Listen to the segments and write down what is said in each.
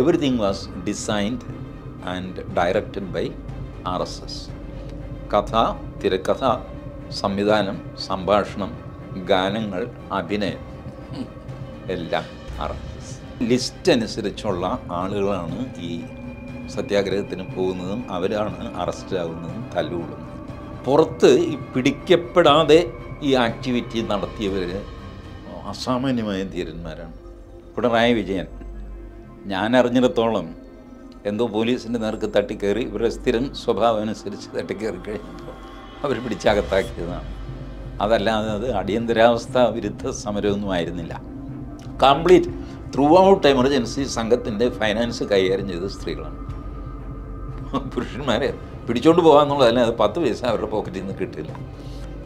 Everything was designed and directed by R S S കഥ തിരക്കഥ സംവിധാനം സംഭാഷണം ഗാനങ്ങൾ അഭിനയം എല്ലാം ആർ എസ് എസ് ലിസ്റ്റ് അനുസരിച്ചുള്ള ആളുകളാണ് ഈ സത്യാഗ്രഹത്തിന് പോകുന്നതും അവരാണ് അറസ്റ്റിലാവുന്നതും തല്ലുകൊള്ളുന്നതും പുറത്ത് ഈ പിടിക്കപ്പെടാതെ ഈ ആക്ടിവിറ്റി നടത്തിയവർ അസാമാന്യമായ ധീരന്മാരാണ് പിണറായി വിജയൻ ഞാൻ അറിഞ്ഞിടത്തോളം എന്തോ പോലീസിൻ്റെ നേർക്ക് തട്ടിക്കയറി ഇവരുടെ സ്ഥിരം സ്വഭാവം അനുസരിച്ച് തട്ടിക്കയറി കഴിഞ്ഞപ്പോൾ അവർ പിടിച്ചകത്താക്കിയതാണ് അതല്ലാതെ അത് അടിയന്തരാവസ്ഥ വിരുദ്ധ സമരമൊന്നും ആയിരുന്നില്ല കംപ്ലീറ്റ് ത്രൂ ഔട്ട് എമർജൻസി സംഘത്തിൻ്റെ ഫൈനാൻസ് കൈകാര്യം ചെയ്ത സ്ത്രീകളാണ് പുരുഷന്മാരെ പിടിച്ചോണ്ട് പോകാമെന്നുള്ളതല്ല അത് പത്ത് പൈസ അവരുടെ പോക്കറ്റിൽ നിന്ന് കിട്ടില്ല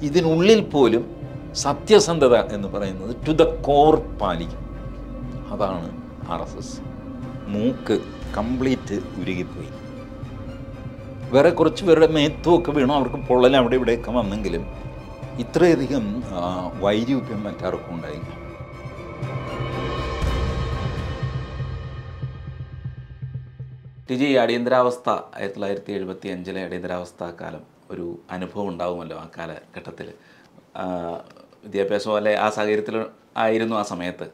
ഇതിനുള്ളിൽ പോലും സത്യസന്ധത എന്ന് പറയുന്നത് ടു ദ കോർ പാലിക്കും അതാണ് ആർ എസ് എസ് മൂക്ക് കംപ്ലീറ്റ് ഉരുകിപ്പോയി വേറെ കുറച്ച് പേരുടെ മേത്തുമൊക്കെ വീണു അവർക്ക് പൊള്ളൽ അവിടെ ഇവിടെയൊക്കെ വന്നെങ്കിലും ഇത്രയധികം വൈരൂപ്യം മറ്റാർക്കും ഉണ്ടായില്ല ടിജി അടിയന്തരാവസ്ഥ ആയിരത്തി തൊള്ളായിരത്തി എഴുപത്തി അഞ്ചിലെ അടിയന്തരാവസ്ഥ കാലം ഒരു അനുഭവം ഉണ്ടാവുമല്ലോ ആ കാലഘട്ടത്തിൽ വിദ്യാഭ്യാസം അല്ലെ ആ സാഹചര്യത്തിൽ ആയിരുന്നു ആ സമയത്ത്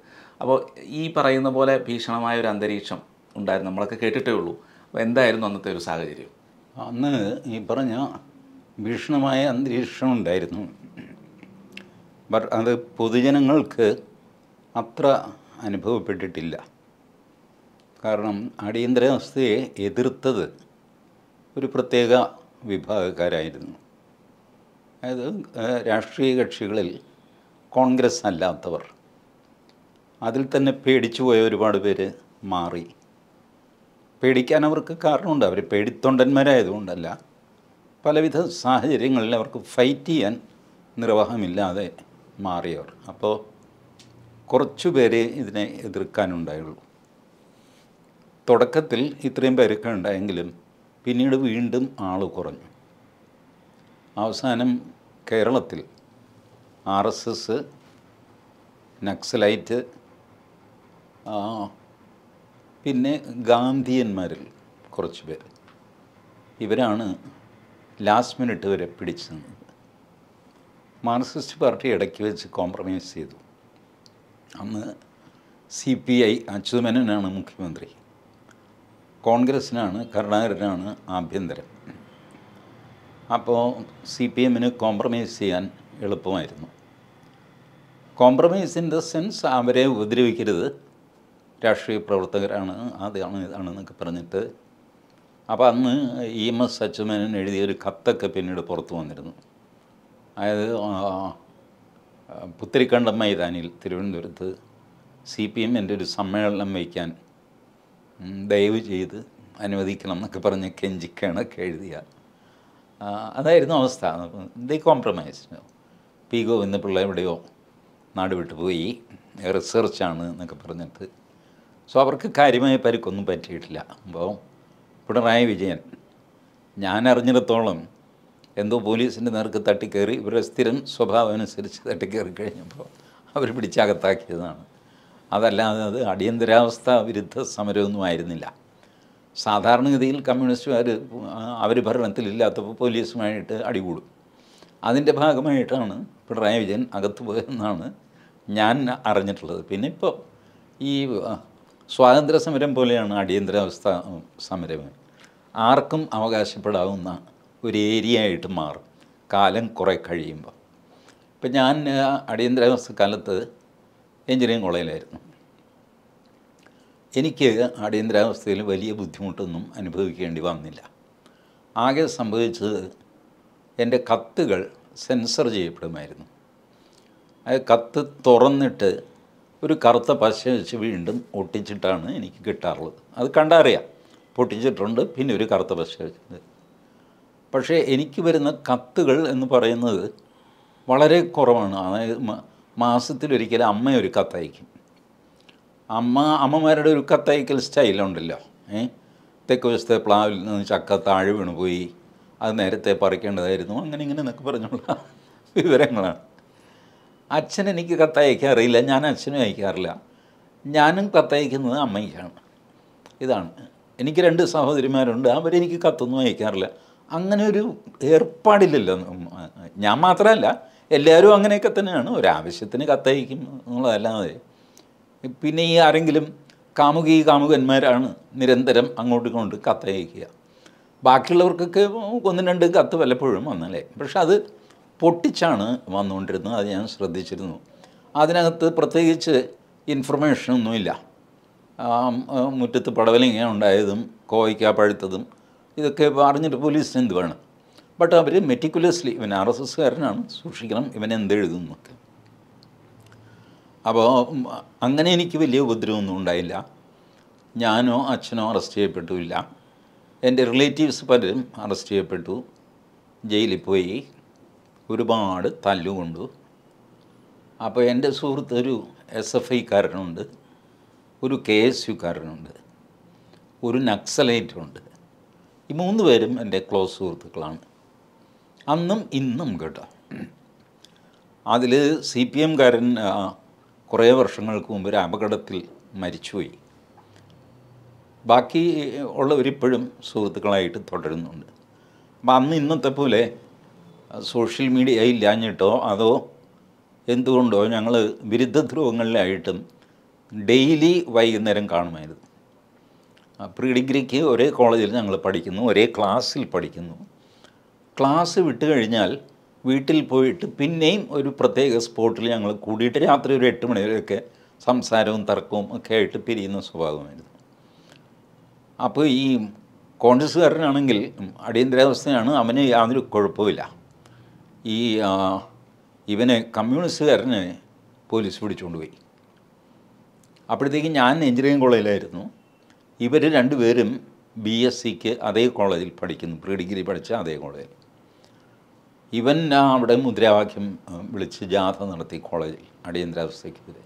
അപ്പോൾ ഈ പറയുന്ന പോലെ ഭീഷണമായ ഒരു അന്തരീക്ഷം ഉണ്ടായിരുന്നു നമ്മളൊക്കെ കേട്ടിട്ടേ ഉള്ളൂ അപ്പോൾ എന്തായിരുന്നു അന്നത്തെ ഒരു സാഹചര്യം അന്ന് ഈ പറഞ്ഞ ഭീഷണമായ അന്തരീക്ഷം ഉണ്ടായിരുന്നു അത് പൊതുജനങ്ങൾക്ക് അത്ര അനുഭവപ്പെട്ടിട്ടില്ല കാരണം അടിയന്തരാവസ്ഥയെ എതിർത്തത് ഒരു പ്രത്യേക വിഭാഗക്കാരായിരുന്നു അതായത് രാഷ്ട്രീയ കക്ഷികളിൽ കോൺഗ്രസ് അല്ലാത്തവർ അതിൽ തന്നെ പേടിച്ചു പോയ ഒരുപാട് പേര് മാറി പേടിക്കാൻ അവർക്ക് കാരണമുണ്ട് അവർ പേടിത്തൊണ്ടന്മാരായതുകൊണ്ടല്ല പലവിധ സാഹചര്യങ്ങളിൽ അവർക്ക് ഫൈറ്റ് ചെയ്യാൻ നിർവാഹമില്ലാതെ മാറിയവർ അപ്പോൾ കുറച്ചു പേര് ഇതിനെ എതിർക്കാനുണ്ടായുള്ളൂ തുടക്കത്തിൽ ഇത്രയും പേരൊക്കെ ഉണ്ടായെങ്കിലും പിന്നീട് വീണ്ടും ആൾ കുറഞ്ഞു അവസാനം കേരളത്തിൽ ആർ എസ് എസ് നക്സലൈറ്റ് പിന്നെ ഗാന്ധിയന്മാരിൽ കുറച്ച് പേർ ഇവരാണ് ലാസ്റ്റ് മിനിറ്റ് വരെ പിടിച്ചു നിന്നത് മാർക്സിസ്റ്റ് പാർട്ടി ഇടയ്ക്ക് വെച്ച് കോംപ്രമൈസ് ചെയ്തു അന്ന് സി പി ഐ അച്യുതമേനനാണ് മുഖ്യമന്ത്രി കോൺഗ്രസ്സിനാണ് കരുണാകരനാണ് ആഭ്യന്തരം അപ്പോൾ സി പി എമ്മിന് കോംപ്രമൈസ് ചെയ്യാൻ എളുപ്പമായിരുന്നു കോംപ്രമൈസ് ഇൻ ദ സെൻസ് അവരെ ഉപദ്രവിക്കരുത് രാഷ്ട്രീയ പ്രവർത്തകരാണ് അതാണ് ഇതാണ് എന്നൊക്കെ പറഞ്ഞിട്ട് അപ്പോൾ അന്ന് ഇ എം എസ് അച്യുതമേനൻ എഴുതിയൊരു കത്തൊക്കെ പിന്നീട് പുറത്തു വന്നിരുന്നു അതായത് പുത്തിരിക്കണ്ടം മൈതാനിൽ തിരുവനന്തപുരത്ത് സി പി എമ്മിൻ്റെ ഒരു സമ്മേളനം വയ്ക്കാൻ ദയവ് ചെയ്ത് അനുവദിക്കണം എന്നൊക്കെ പറഞ്ഞ് കെഞ്ചിക്കണൊക്കെ എഴുതിയ അതായിരുന്നു അവസ്ഥ ദേ കോംപ്രമൈസ് പി ഗോവിന്ദപിള്ള എവിടെയോ നാട് വിട്ടു പോയി റിസർച്ചാണ് എന്നൊക്കെ പറഞ്ഞിട്ട് സോ അവർക്ക് കാര്യമായ പരിക്കൊന്നും പറ്റിയിട്ടില്ല അപ്പോൾ പിണറായി വിജയൻ ഞാൻ അറിഞ്ഞിടത്തോളം എന്തോ പോലീസിൻ്റെ നേർക്ക് തട്ടിക്കയറി ഇവരുടെ സ്ഥിരം സ്വഭാവം അനുസരിച്ച് തട്ടിക്കയറി കഴിഞ്ഞപ്പോൾ അവർ പിടിച്ചകത്താക്കിയതാണ് അതല്ലാതെ അത് അടിയന്തരാവസ്ഥ വിരുദ്ധ സമരമൊന്നും ആയിരുന്നില്ല സാധാരണഗതിയിൽ കമ്മ്യൂണിസ്റ്റുകാർ അവർ ഭരണത്തിലില്ലാത്തപ്പോൾ പോലീസുമായിട്ട് അടികൂടും അതിൻ്റെ ഭാഗമായിട്ടാണ് പിണറായി വിജയൻ അകത്ത് പോയെന്നാണ് ഞാൻ അറിഞ്ഞിട്ടുള്ളത് പിന്നെ ഇപ്പോൾ ഈ സ്വാതന്ത്ര്യ സമരം പോലെയാണ് അടിയന്തരാവസ്ഥ സമരം ആർക്കും അവകാശപ്പെടാവുന്ന ഒരു ഏരിയ ആയിട്ട് മാറും കാലം കുറേ കഴിയുമ്പോൾ ഇപ്പം ഞാൻ അടിയന്തരാവസ്ഥ കാലത്ത് എഞ്ചിനീയറിംഗ് കോളേജിലായിരുന്നു എനിക്ക് അടിയന്തരാവസ്ഥയിൽ വലിയ ബുദ്ധിമുട്ടൊന്നും അനുഭവിക്കേണ്ടി വന്നില്ല ആകെ സംഭവിച്ചത് എൻ്റെ കത്തുകൾ സെൻസർ ചെയ്യപ്പെടുമായിരുന്നു അത് കത്ത് തുറന്നിട്ട് ഒരു കറുത്ത പശ വെച്ച് വീണ്ടും ഒട്ടിച്ചിട്ടാണ് എനിക്ക് കിട്ടാറുള്ളത് അത് കണ്ടറിയാം പൊട്ടിച്ചിട്ടുണ്ട് പിന്നെ ഒരു കറുത്ത പശ വെച്ചത് പക്ഷേ എനിക്ക് വരുന്ന കത്തുകൾ എന്ന് പറയുന്നത് വളരെ കുറവാണ് അതായത് മാസത്തിലൊരിക്കലും അമ്മ ഒരു കത്തയക്കും അമ്മ അമ്മമാരുടെ ഒരു കത്തയക്കൽ സ്റ്റൈലുണ്ടല്ലോ ഏ തെക്ക് വശത്തെ പ്ലാവിൽ നിന്ന് ചക്ക താഴെ വീണുപോയി അത് നേരത്തെ പറിക്കേണ്ടതായിരുന്നു അങ്ങനെ ഇങ്ങനെ എന്നൊക്കെ പറഞ്ഞുള്ള വിവരങ്ങളാണ് അച്ഛൻ എനിക്ക് കത്തയക്കാറില്ല ഞാൻ അച്ഛനും അയക്കാറില്ല ഞാനും കത്തയക്കുന്നത് അമ്മയ്ക്കാണ് ഇതാണ് എനിക്ക് രണ്ട് സഹോദരിമാരുണ്ട് അവരെനിക്ക് കത്തൊന്നും അയക്കാറില്ല അങ്ങനെ ഒരു ഏർപ്പാടില്ലല്ലോ ഞാൻ മാത്രമല്ല എല്ലാവരും അങ്ങനെയൊക്കെ തന്നെയാണ് ഒരാവശ്യത്തിന് കത്തയക്കും എന്നുള്ളതല്ലാതെ പിന്നെ ഈ ആരെങ്കിലും കാമുകി കാമുകന്മാരാണ് നിരന്തരം അങ്ങോട്ടും ഇങ്ങോട്ട് കത്തയക്കുക ബാക്കിയുള്ളവർക്കൊക്കെ ഒന്നും രണ്ടും കത്ത് വല്ലപ്പോഴും വന്നല്ലേ പക്ഷെ അത് പൊട്ടിച്ചാണ് വന്നുകൊണ്ടിരുന്നത് അത് ഞാൻ ശ്രദ്ധിച്ചിരുന്നു അതിനകത്ത് പ്രത്യേകിച്ച് ഇൻഫർമേഷനൊന്നുമില്ല മുറ്റത്ത് പടവലിങ്ങ ഉണ്ടായതും കോവയ്ക്ക പഴുത്തതും ഇതൊക്കെ അറിഞ്ഞിട്ട് പോലീസിന് എന്ത് വേണം ബട്ട് അവർ മെറ്റിക്കുലസ്ലി ഇവൻ ആർ എസ് എസ്കാരനാണ് സൂക്ഷിക്കണം ഇവൻ എന്തെഴുതുന്നു അപ്പോൾ അങ്ങനെ എനിക്ക് വലിയ ഉപദ്രവമൊന്നും ഉണ്ടായില്ല ഞാനോ അച്ഛനോ അറസ്റ്റ് ചെയ്യപ്പെട്ടില്ല എൻ്റെ റിലേറ്റീവ്സ് പലരും അറസ്റ്റ് ചെയ്യപ്പെട്ടു ജയിലിൽ പോയി ഒരുപാട് തല്ലുകൊണ്ടു അപ്പോൾ എൻ്റെ സുഹൃത്ത് ഒരു എസ് എഫ് ഐക്കാരനുണ്ട് ഒരു കെ എസ് യുക്കാരനുണ്ട് ഒരു ഉണ്ട് ഈ മൂന്ന് പേരും എൻ്റെ ക്ലോസ് സുഹൃത്തുക്കളാണ് അന്നും ഇന്നും കേട്ടോ അതിൽ സി പി എംകാരൻ കുറേ വർഷങ്ങൾക്ക് മുമ്പ് ഒരു അപകടത്തിൽ മരിച്ചുപോയി ബാക്കി ഉള്ളവരിപ്പോഴും സുഹൃത്തുക്കളായിട്ട് തുടരുന്നുണ്ട് അപ്പം അന്ന് ഇന്നത്തെ പോലെ സോഷ്യൽ മീഡിയ ഇല്ലാഞ്ഞിട്ടോ അതോ എന്തുകൊണ്ടോ ഞങ്ങൾ വിരുദ്ധ ധ്രുവങ്ങളിലായിട്ടും ഡെയിലി വൈകുന്നേരം കാണുമായിരുന്നു പ്രീ ഡിഗ്രിക്ക് ഒരേ കോളേജിൽ ഞങ്ങൾ പഠിക്കുന്നു ഒരേ ക്ലാസ്സിൽ പഠിക്കുന്നു ക്ലാസ് വിട്ട് കഴിഞ്ഞാൽ വീട്ടിൽ പോയിട്ട് പിന്നെയും ഒരു പ്രത്യേക സ്പോട്ടിൽ ഞങ്ങൾ കൂടിയിട്ട് രാത്രി ഒരു എട്ട് മണിവരെയൊക്കെ സംസാരവും തർക്കവും ഒക്കെ ആയിട്ട് പിരിയുന്ന സ്വഭാവമായിരുന്നു അപ്പോൾ ഈ കോൺഗ്രസ്സുകാരനാണെങ്കിൽ അടിയന്തരാവസ്ഥയാണ് അവന് യാതൊരു കുഴപ്പമില്ല ഈ ഇവനെ കമ്മ്യൂണിസ്റ്റുകാരനെ പോലീസ് പിടിച്ചുകൊണ്ട് പോയി ഞാൻ എഞ്ചിനീയറിംഗ് കോളേജിലായിരുന്നു ഇവർ രണ്ടുപേരും ബി എസ് സിക്ക് അതേ കോളേജിൽ പഠിക്കുന്നു പ്രീ ഡിഗ്രി പഠിച്ച അതേ കോളേജിൽ ഇവൻ അവിടെ മുദ്രാവാക്യം വിളിച്ച് ജാഥ നടത്തി കോളേജിൽ അടിയന്തരാവസ്ഥയ്ക്കെതിരെ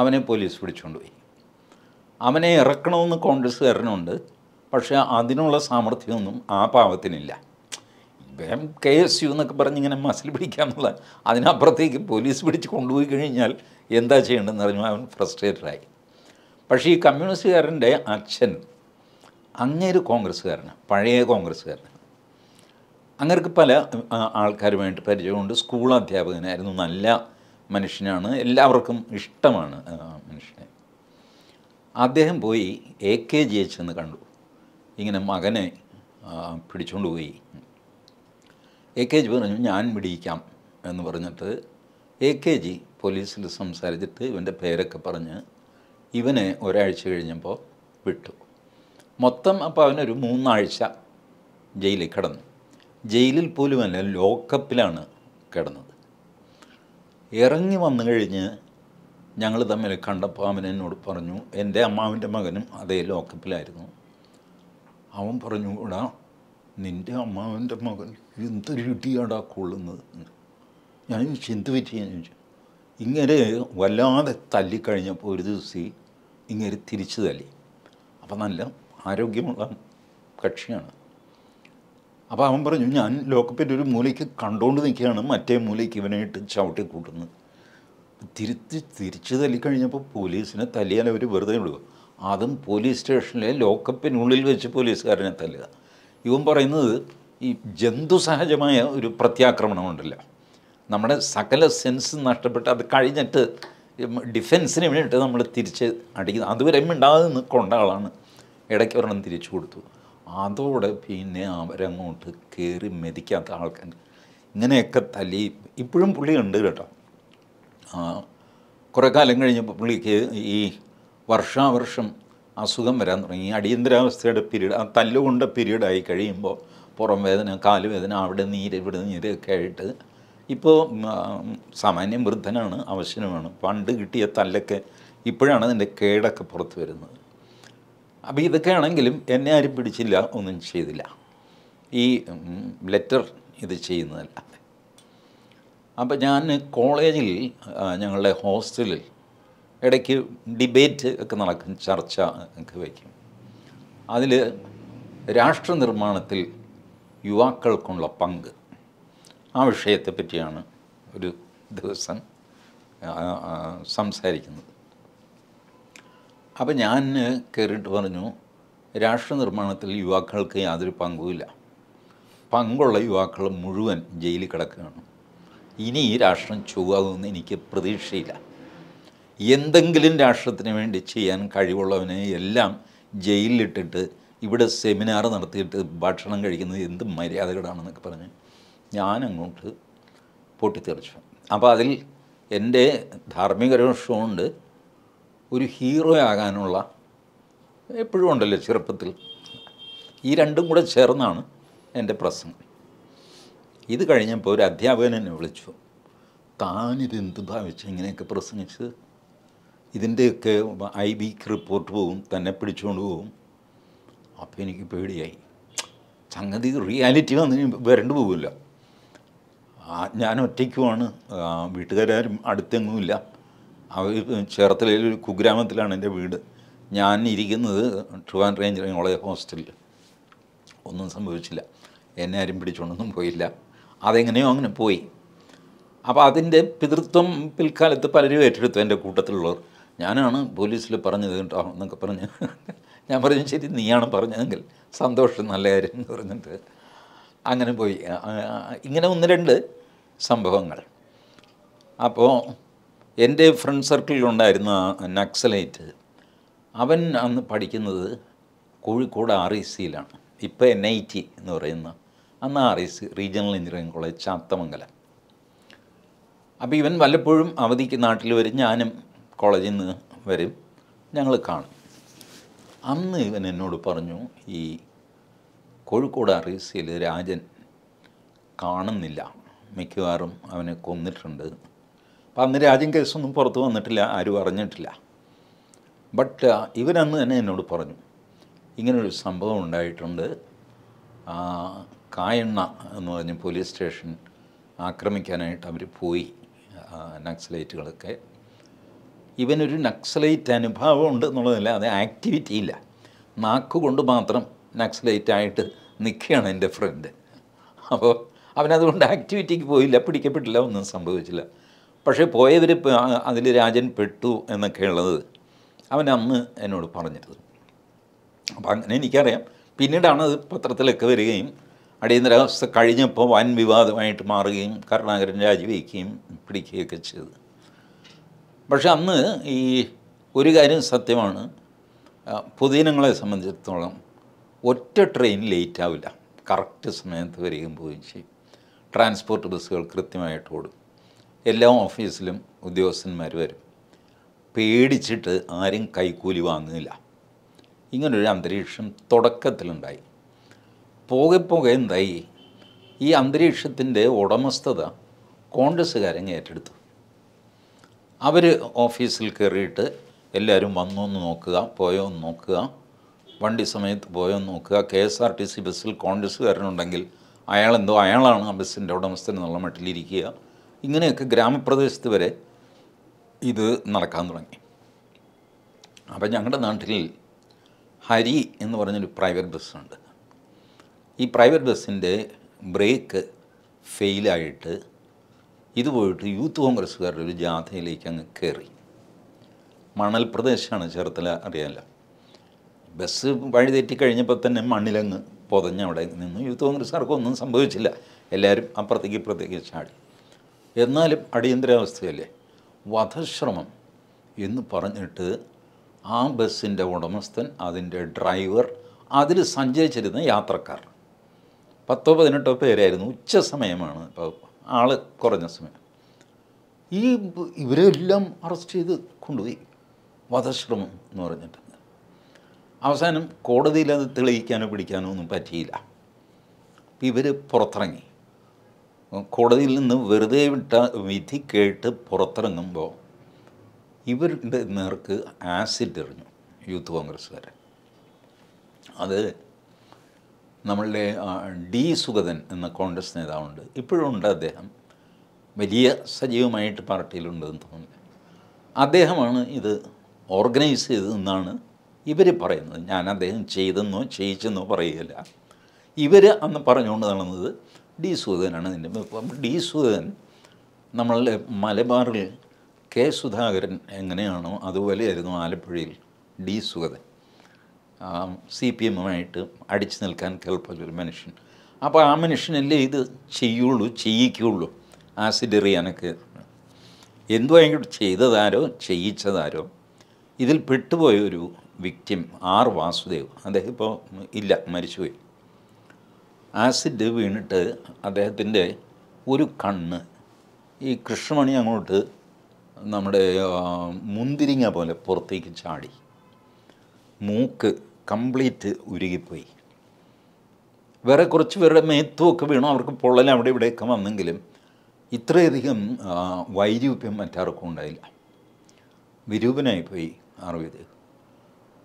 അവനെ പോലീസ് പിടിച്ചുകൊണ്ട് പോയി അവനെ ഇറക്കണമെന്ന് കോൺഗ്രസ്സുകാരനുണ്ട് പക്ഷേ അതിനുള്ള സാമർഥ്യമൊന്നും ആ പാവത്തിനില്ല വേം കെ എസ് യു എന്നൊക്കെ പറഞ്ഞ് ഇങ്ങനെ മസിൽ പിടിക്കാമെന്നുള്ള അതിനപ്പുറത്തേക്ക് പോലീസ് പിടിച്ച് കൊണ്ടുപോയി കഴിഞ്ഞാൽ എന്താ ചെയ്യേണ്ടതെന്ന് പറഞ്ഞു അവൻ ഫ്രസ്ട്രേറ്റഡായി പക്ഷേ ഈ കമ്മ്യൂണിസ്റ്റുകാരൻ്റെ അച്ഛൻ അങ്ങേര് കോൺഗ്രസ്സുകാരനാണ് പഴയ കോൺഗ്രസ്സുകാരനാണ് അങ്ങനെയൊക്കെ പല ആൾക്കാരുമായിട്ട് പരിചയമുണ്ട് സ്കൂൾ അധ്യാപകനായിരുന്നു നല്ല മനുഷ്യനാണ് എല്ലാവർക്കും ഇഷ്ടമാണ് മനുഷ്യനെ അദ്ദേഹം പോയി എ കെ ജി എച്ച് എന്ന് കണ്ടു ഇങ്ങനെ മകനെ പിടിച്ചുകൊണ്ട് പോയി എ കെ ജി പറഞ്ഞു ഞാൻ പിടിയിക്കാം എന്ന് പറഞ്ഞിട്ട് എ കെ ജി പോലീസിൽ സംസാരിച്ചിട്ട് ഇവൻ്റെ പേരൊക്കെ പറഞ്ഞ് ഇവനെ ഒരാഴ്ച കഴിഞ്ഞപ്പോൾ വിട്ടു മൊത്തം അപ്പോൾ അവനൊരു മൂന്നാഴ്ച ജയിലിൽ കിടന്നു ജയിലിൽ പോലും അല്ല ലോക്കപ്പിലാണ് കിടന്നത് ഇറങ്ങി വന്നു കഴിഞ്ഞ് ഞങ്ങൾ തമ്മിൽ കണ്ടപ്പോൾ അവൻ എന്നോട് പറഞ്ഞു എൻ്റെ അമ്മാവിൻ്റെ മകനും അതേ ലോക്കപ്പിലായിരുന്നു അവൻ പറഞ്ഞു കൂടാ നിൻ്റെ അമ്മാവൻ്റെ മകൻ എന്ത് ഇടിയാടാ കൊള്ളുന്നത് ഞാൻ ചോദിച്ചു എന്ത് ഞാൻ ചോദിച്ചു ഇങ്ങനെ വല്ലാതെ തല്ലിക്കഴിഞ്ഞപ്പോൾ ഒരു ദിവസം ഇങ്ങനെ തിരിച്ചു തല്ലി അപ്പം നല്ല ആരോഗ്യമുള്ള കക്ഷിയാണ് അപ്പോൾ അവൻ പറഞ്ഞു ഞാൻ ലോക്കപ്പിൻ്റെ ഒരു മൂലയ്ക്ക് കണ്ടുകൊണ്ട് നിൽക്കുകയാണ് മറ്റേ മൂലയ്ക്ക് ഇവനായിട്ട് ചവിട്ടി കൂട്ടുന്നത് തിരുത്തി തിരിച്ചു തല്ലിക്കഴിഞ്ഞപ്പോൾ പോലീസിനെ തല്ലിയാൽ അവർ വെറുതെ വിടുക അതും പോലീസ് സ്റ്റേഷനിലെ ലോക്കപ്പിനുള്ളിൽ വെച്ച് പോലീസുകാരനെ തല്ലുക ഇവൻ പറയുന്നത് ഈ ജന്തുസഹജമായ ഒരു പ്രത്യാക്രമണമുണ്ടല്ലോ നമ്മുടെ സകല സെൻസ് നഷ്ടപ്പെട്ട് അത് കഴിഞ്ഞിട്ട് ഡിഫെൻസിന് വേണ്ടിയിട്ട് നമ്മൾ തിരിച്ച് അടിക്കുന്നത് അതുവരെ ഉണ്ടാകുന്ന നിൽക്കേണ്ട ആളാണ് ഇടയ്ക്ക് ഒരെണ്ണം തിരിച്ചു കൊടുത്തു അതോടെ പിന്നെ അവരങ്ങോട്ട് കയറി മെതിക്കാത്ത ആൾക്കാർ ഇങ്ങനെയൊക്കെ തല്ലി ഇപ്പോഴും പുള്ളി ഉണ്ട് കേട്ടോ കുറേ കാലം കഴിഞ്ഞപ്പോൾ പുള്ളിക്ക് ഈ വർഷാവർഷം അസുഖം വരാൻ തുടങ്ങി അടിയന്തരാവസ്ഥയുടെ പീരീഡ് ആ തല്ലുകൊണ്ട പീരീഡായി കഴിയുമ്പോൾ പുറം വേദന കാലുവേദന അവിടെ നീര് ഇവിടെ നീരൊക്കെ ആയിട്ട് ഇപ്പോൾ സാമാന്യം വൃദ്ധനാണ് അവശനുമാണ് പണ്ട് കിട്ടിയ തല്ലൊക്കെ ഇപ്പോഴാണ് അതിൻ്റെ കേടൊക്കെ പുറത്ത് വരുന്നത് അപ്പോൾ ഇതൊക്കെ ആണെങ്കിലും എന്നെ ആരും പിടിച്ചില്ല ഒന്നും ചെയ്തില്ല ഈ ലെറ്റർ ഇത് ചെയ്യുന്നതല്ല അപ്പോൾ ഞാൻ കോളേജിൽ ഞങ്ങളുടെ ഹോസ്റ്റലിൽ ഇടയ്ക്ക് ഡിബേറ്റ് ഒക്കെ നടക്കും ചർച്ച ഒക്കെ വയ്ക്കും അതിൽ രാഷ്ട്ര നിർമ്മാണത്തിൽ യുവാക്കൾക്കുള്ള പങ്ക് ആ വിഷയത്തെ പറ്റിയാണ് ഒരു ദിവസം സംസാരിക്കുന്നത് അപ്പോൾ ഞാൻ കയറിയിട്ട് പറഞ്ഞു രാഷ്ട്ര നിർമ്മാണത്തിൽ യുവാക്കൾക്ക് യാതൊരു പങ്കുമില്ല പങ്കുള്ള യുവാക്കൾ മുഴുവൻ ജയിലിൽ കിടക്കുകയാണ് ഇനി ഈ രാഷ്ട്രം ചൊവ്വാകുമെന്ന് എനിക്ക് പ്രതീക്ഷയില്ല എന്തെങ്കിലും രാഷ്ട്രത്തിന് വേണ്ടി ചെയ്യാൻ കഴിവുള്ളവനെ എല്ലാം ജയിലിലിട്ടിട്ട് ഇവിടെ സെമിനാർ നടത്തിയിട്ട് ഭക്ഷണം കഴിക്കുന്നത് എന്ത് മര്യാദകളാണെന്നൊക്കെ പറഞ്ഞ് ഞാൻ അങ്ങോട്ട് പൊട്ടിത്തെറിച്ചു അപ്പോൾ അതിൽ എൻ്റെ ധാർമ്മിക രോഷമുണ്ട് ഒരു ഹീറോ ആകാനുള്ള എപ്പോഴും ഉണ്ടല്ലോ ചെറുപ്പത്തിൽ ഈ രണ്ടും കൂടെ ചേർന്നാണ് എൻ്റെ പ്രസംഗം ഇത് കഴിഞ്ഞപ്പോൾ ഒരു അധ്യാപകൻ എന്നെ വിളിച്ചു താനിതെന്ത് ഭാവിച്ചു ഇങ്ങനെയൊക്കെ പ്രസംഗിച്ചത് ഇതിൻ്റെയൊക്കെ ഐ ബിക്ക് റിപ്പോർട്ട് പോവും തന്നെ പിടിച്ചുകൊണ്ട് പോവും അപ്പോൾ എനിക്ക് പേടിയായി സംഗതി റിയാലിറ്റി വന്ന് വരണ്ടു പോകില്ല ഞാൻ ഒറ്റയ്ക്കുമാണ് വീട്ടുകാരും അടുത്തെങ്ങുമില്ല അവർ ചേർത്തലയിൽ ഒരു കുഗ്രാമത്തിലാണ് എൻ്റെ വീട് ഞാൻ ഇരിക്കുന്നത് ആൻഡ് റേഞ്ച് കോളേജ് ഹോസ്റ്റലിൽ ഒന്നും സംഭവിച്ചില്ല എന്നെ ആരും പിടിച്ചുകൊണ്ടൊന്നും പോയില്ല അതെങ്ങനെയോ അങ്ങനെ പോയി അപ്പോൾ അതിൻ്റെ പിതൃത്വം പിൽക്കാലത്ത് പലരും ഏറ്റെടുത്തു എൻ്റെ കൂട്ടത്തിലുള്ളവർ ഞാനാണ് പോലീസിൽ പറഞ്ഞത് കേട്ടോ എന്നൊക്കെ പറഞ്ഞ് ഞാൻ പറഞ്ഞു ശരി നീയാണ് പറഞ്ഞതെങ്കിൽ സന്തോഷം നല്ല കാര്യം എന്ന് പറഞ്ഞിട്ട് അങ്ങനെ പോയി ഇങ്ങനെ ഒന്ന് രണ്ട് സംഭവങ്ങൾ അപ്പോൾ എൻ്റെ ഫ്രണ്ട് സർക്കിളിലുണ്ടായിരുന്ന നക്സലൈറ്റ് അവൻ അന്ന് പഠിക്കുന്നത് കോഴിക്കോട് ആർ ഐ സിയിലാണ് ഇപ്പോൾ എൻ ഐ ടി എന്ന് പറയുന്ന അന്ന് R I C regional engineering college Chathamangalam അപ്പോൾ ഇവൻ വല്ലപ്പോഴും അവധിക്ക് നാട്ടിൽ വരും ഞാനും കോളേജിൽ നിന്ന് വരും ഞങ്ങൾ കാണും അന്ന് ഇവൻ എന്നോട് പറഞ്ഞു ഈ കോഴിക്കോട് അറീസിയിൽ രാജൻ കാണുന്നില്ല മിക്കവാറും അവനെ കൊന്നിട്ടുണ്ട് അപ്പം അന്ന് രാജൻ കേസൊന്നും പുറത്ത് വന്നിട്ടില്ല ആരും അറിഞ്ഞിട്ടില്ല ബട്ട് ഇവനന്ന് തന്നെ എന്നോട് പറഞ്ഞു ഇങ്ങനൊരു സംഭവം ഉണ്ടായിട്ടുണ്ട് കായണ്ണ എന്ന് പറഞ്ഞ് പോലീസ് സ്റ്റേഷൻ ആക്രമിക്കാനായിട്ട് അവർ പോയി നക്സലൈറ്റുകളൊക്കെ ഇവനൊരു നക്സലൈറ്റ് അനുഭാവം ഉണ്ട് എന്നുള്ളതല്ല അത് ആക്ടിവിറ്റി ഇല്ല നാക്കുകൊണ്ട് മാത്രം നക്സലൈറ്റായിട്ട് നിൽക്കുകയാണ് എൻ്റെ ഫ്രണ്ട് അപ്പോൾ അവനതുകൊണ്ട് ആക്ടിവിറ്റിക്ക് പോയില്ല പിടിക്കപ്പെട്ടില്ല ഒന്നും സംഭവിച്ചില്ല പക്ഷേ പോയവർ അതിൽ രാജൻ പെട്ടു എന്നൊക്കെ ഉള്ളത് അവൻ അന്ന് എന്നോട് പറഞ്ഞിരുന്നു അപ്പം അങ്ങനെ എനിക്കറിയാം പിന്നീടാണ് അത് പത്രത്തിലൊക്കെ വരികയും അടിയന്തരാവസ്ഥ കഴിഞ്ഞപ്പോൾ വൻ വിവാദമായിട്ട് മാറുകയും കരുണാകരൻ രാജിവെക്കുകയും പിടിക്കുകയൊക്കെ ചെയ്തു പക്ഷെ അന്ന് ഈ ഒരു കാര്യം സത്യമാണ് പൊതുജനങ്ങളെ സംബന്ധിച്ചിടത്തോളം ഒറ്റ ട്രെയിൻ ലേറ്റ് ആവില്ല കറക്റ്റ് സമയത്ത് വരികയും പോവുകയും ചെയ്യും ട്രാൻസ്പോർട്ട് ബസ്സുകൾ കൃത്യമായിട്ട് ഓടും എല്ലാ ഓഫീസിലും ഉദ്യോഗസ്ഥന്മാർ വരും പേടിച്ചിട്ട് ആരും കൈക്കൂലി വാങ്ങുന്നില്ല ഇങ്ങനൊരു അന്തരീക്ഷം തുടക്കത്തിലുണ്ടായി പോകെ പോകെ എന്തായി ഈ അന്തരീക്ഷത്തിൻ്റെ ഉടമസ്ഥത കോൺഗ്രസ്സുകാരൻ ഏറ്റെടുത്തു അവർ ഓഫീസിൽ കയറിയിട്ട് എല്ലാവരും വന്നു ഒന്ന് നോക്കുക പോയോ ഒന്ന് നോക്കുക വണ്ടി സമയത്ത് പോയോ ഒന്ന് നോക്കുക K S R T C ബസ്സിൽ കോൺഗ്രസ്സുകാരനുണ്ടെങ്കിൽ അയാളെന്തോ അയാളാണ് ആ ബസ്സിൻ്റെ ഉടമസ്ഥൻ എന്നുള്ള മട്ടിലിരിക്കുക ഇങ്ങനെയൊക്കെ ഗ്രാമപ്രദേശത്ത് വരെ ഇത് നടക്കാൻ തുടങ്ങി അപ്പം ഞങ്ങളുടെ നാട്ടിൽ ഹരി എന്ന് പറഞ്ഞൊരു പ്രൈവറ്റ് ബസ്സുണ്ട് ഈ പ്രൈവറ്റ് ബസ്സിൻ്റെ ബ്രേക്ക് ഫെയിലായിട്ട് ഇത് പോയിട്ട് യൂത്ത് കോൺഗ്രസ്സുകാരുടെ ഒരു ജാഥയിലേക്ക് അങ്ങ് കയറി മണൽ പ്രദേശമാണ് ചേർത്തല അറിയാമല്ല ബസ് വഴി തെറ്റി കഴിഞ്ഞപ്പോൾ തന്നെ മണ്ണിലങ്ങ് പൊതഞ്ഞ് അവിടെ നിന്ന് യൂത്ത് കോൺഗ്രസ്സുകാർക്കും ഒന്നും സംഭവിച്ചില്ല എല്ലാവരും അപ്പുറത്തേക്ക് ഇപ്പുറത്തേക്ക് ചാടി എന്നാലും അടിയന്തരാവസ്ഥയല്ലേ വധശ്രമം എന്ന് പറഞ്ഞിട്ട് ആ ബസ്സിൻ്റെ ഉടമസ്ഥൻ അതിൻ്റെ ഡ്രൈവർ അതിൽ സഞ്ചരിച്ചിരുന്ന യാത്രക്കാർ പത്തോ പതിനെട്ടോ പേരായിരുന്നു ഉച്ച സമയമാണ് ഇപ്പോൾ ആൾ കുറഞ്ഞ സമയം ഈ ഇവരെല്ലാം അറസ്റ്റ് ചെയ്ത് കൊണ്ടുപോയി വധശ്രമം എന്ന് പറഞ്ഞിട്ട് അവസാനം കോടതിയിൽ അത് തെളിയിക്കാനോ പിടിക്കാനോ ഒന്നും പറ്റിയില്ല ഇവർ പുറത്തിറങ്ങി കോടതിയിൽ നിന്ന് വെറുതെ വിട്ട വിധി കേട്ട് പുറത്തിറങ്ങുമ്പോൾ ഇവരുടെ നേർക്ക് ആസിഡ് എറിഞ്ഞു യൂത്ത് കോൺഗ്രസ്സുകാരെ അത് നമ്മളുടെ ഡി സുഗതൻ എന്ന കോൺഗ്രസ് നേതാവുണ്ട് ഇപ്പോഴുണ്ട് ഉണ്ട് അദ്ദേഹം വലിയ സജീവമായിട്ട് പാർട്ടിയിലുണ്ടെന്ന് തോന്നുന്നു അദ്ദേഹമാണ് ഇത് ഓർഗനൈസ് ചെയ്തതെന്നാണ് ഇവർ പറയുന്നത് ഞാൻ അദ്ദേഹം ചെയ്തെന്നോ ചെയ്യിച്ചെന്നോ പറയുകയില്ല ഇവർ അന്ന് പറഞ്ഞുകൊണ്ട് നടന്നത് ഡി സുഗതനാണ് ഇതിൻ്റെ ഡി സുഗതൻ നമ്മളുടെ മലബാറിൽ കെ സുധാകരൻ എങ്ങനെയാണോ അതുപോലെയായിരുന്നു ആലപ്പുഴയിൽ ഡി സുഗതൻ സി പി എമ്മുമായിട്ട് അടിച്ചു നിൽക്കാൻ കേൾപ്പൊരു മനുഷ്യൻ അപ്പോൾ ആ മനുഷ്യനല്ലേ ഇത് ചെയ്യുള്ളൂ ചെയ്യിക്കുള്ളൂ ആസിഡ് എറിയാനൊക്കെ എന്തുവായെങ്കിലും ചെയ്തതാരോ ചെയ്യിച്ചതാരോ ഇതിൽ പെട്ടുപോയ ഒരു വിക്റ്റിം ആർ വാസുദേവ് അദ്ദേഹം ഇപ്പോൾ ഇല്ല മരിച്ചുപോയി ആസിഡ് വീണിട്ട് അദ്ദേഹത്തിൻ്റെ ഒരു കണ്ണ് ഈ കൃഷ്ണമണി അങ്ങോട്ട് നമ്മുടെ മുന്തിരിങ്ങ പോലെ പുറത്തേക്ക് ചാടി മൂക്ക് കംപ്ലീറ്റ് ഉരുകിപ്പോയി വേറെ കുറച്ച് പേരുടെ മേത്തുമൊക്കെ വീണു അവർക്ക് പൊള്ളൽ അവിടെ ഇവിടെയൊക്കെ വന്നെങ്കിലും ഇത്രയധികം വൈരൂപ്യം മറ്റാർക്കും ഉണ്ടായില്ല വിരൂപനായിപ്പോയി ആർവേദ്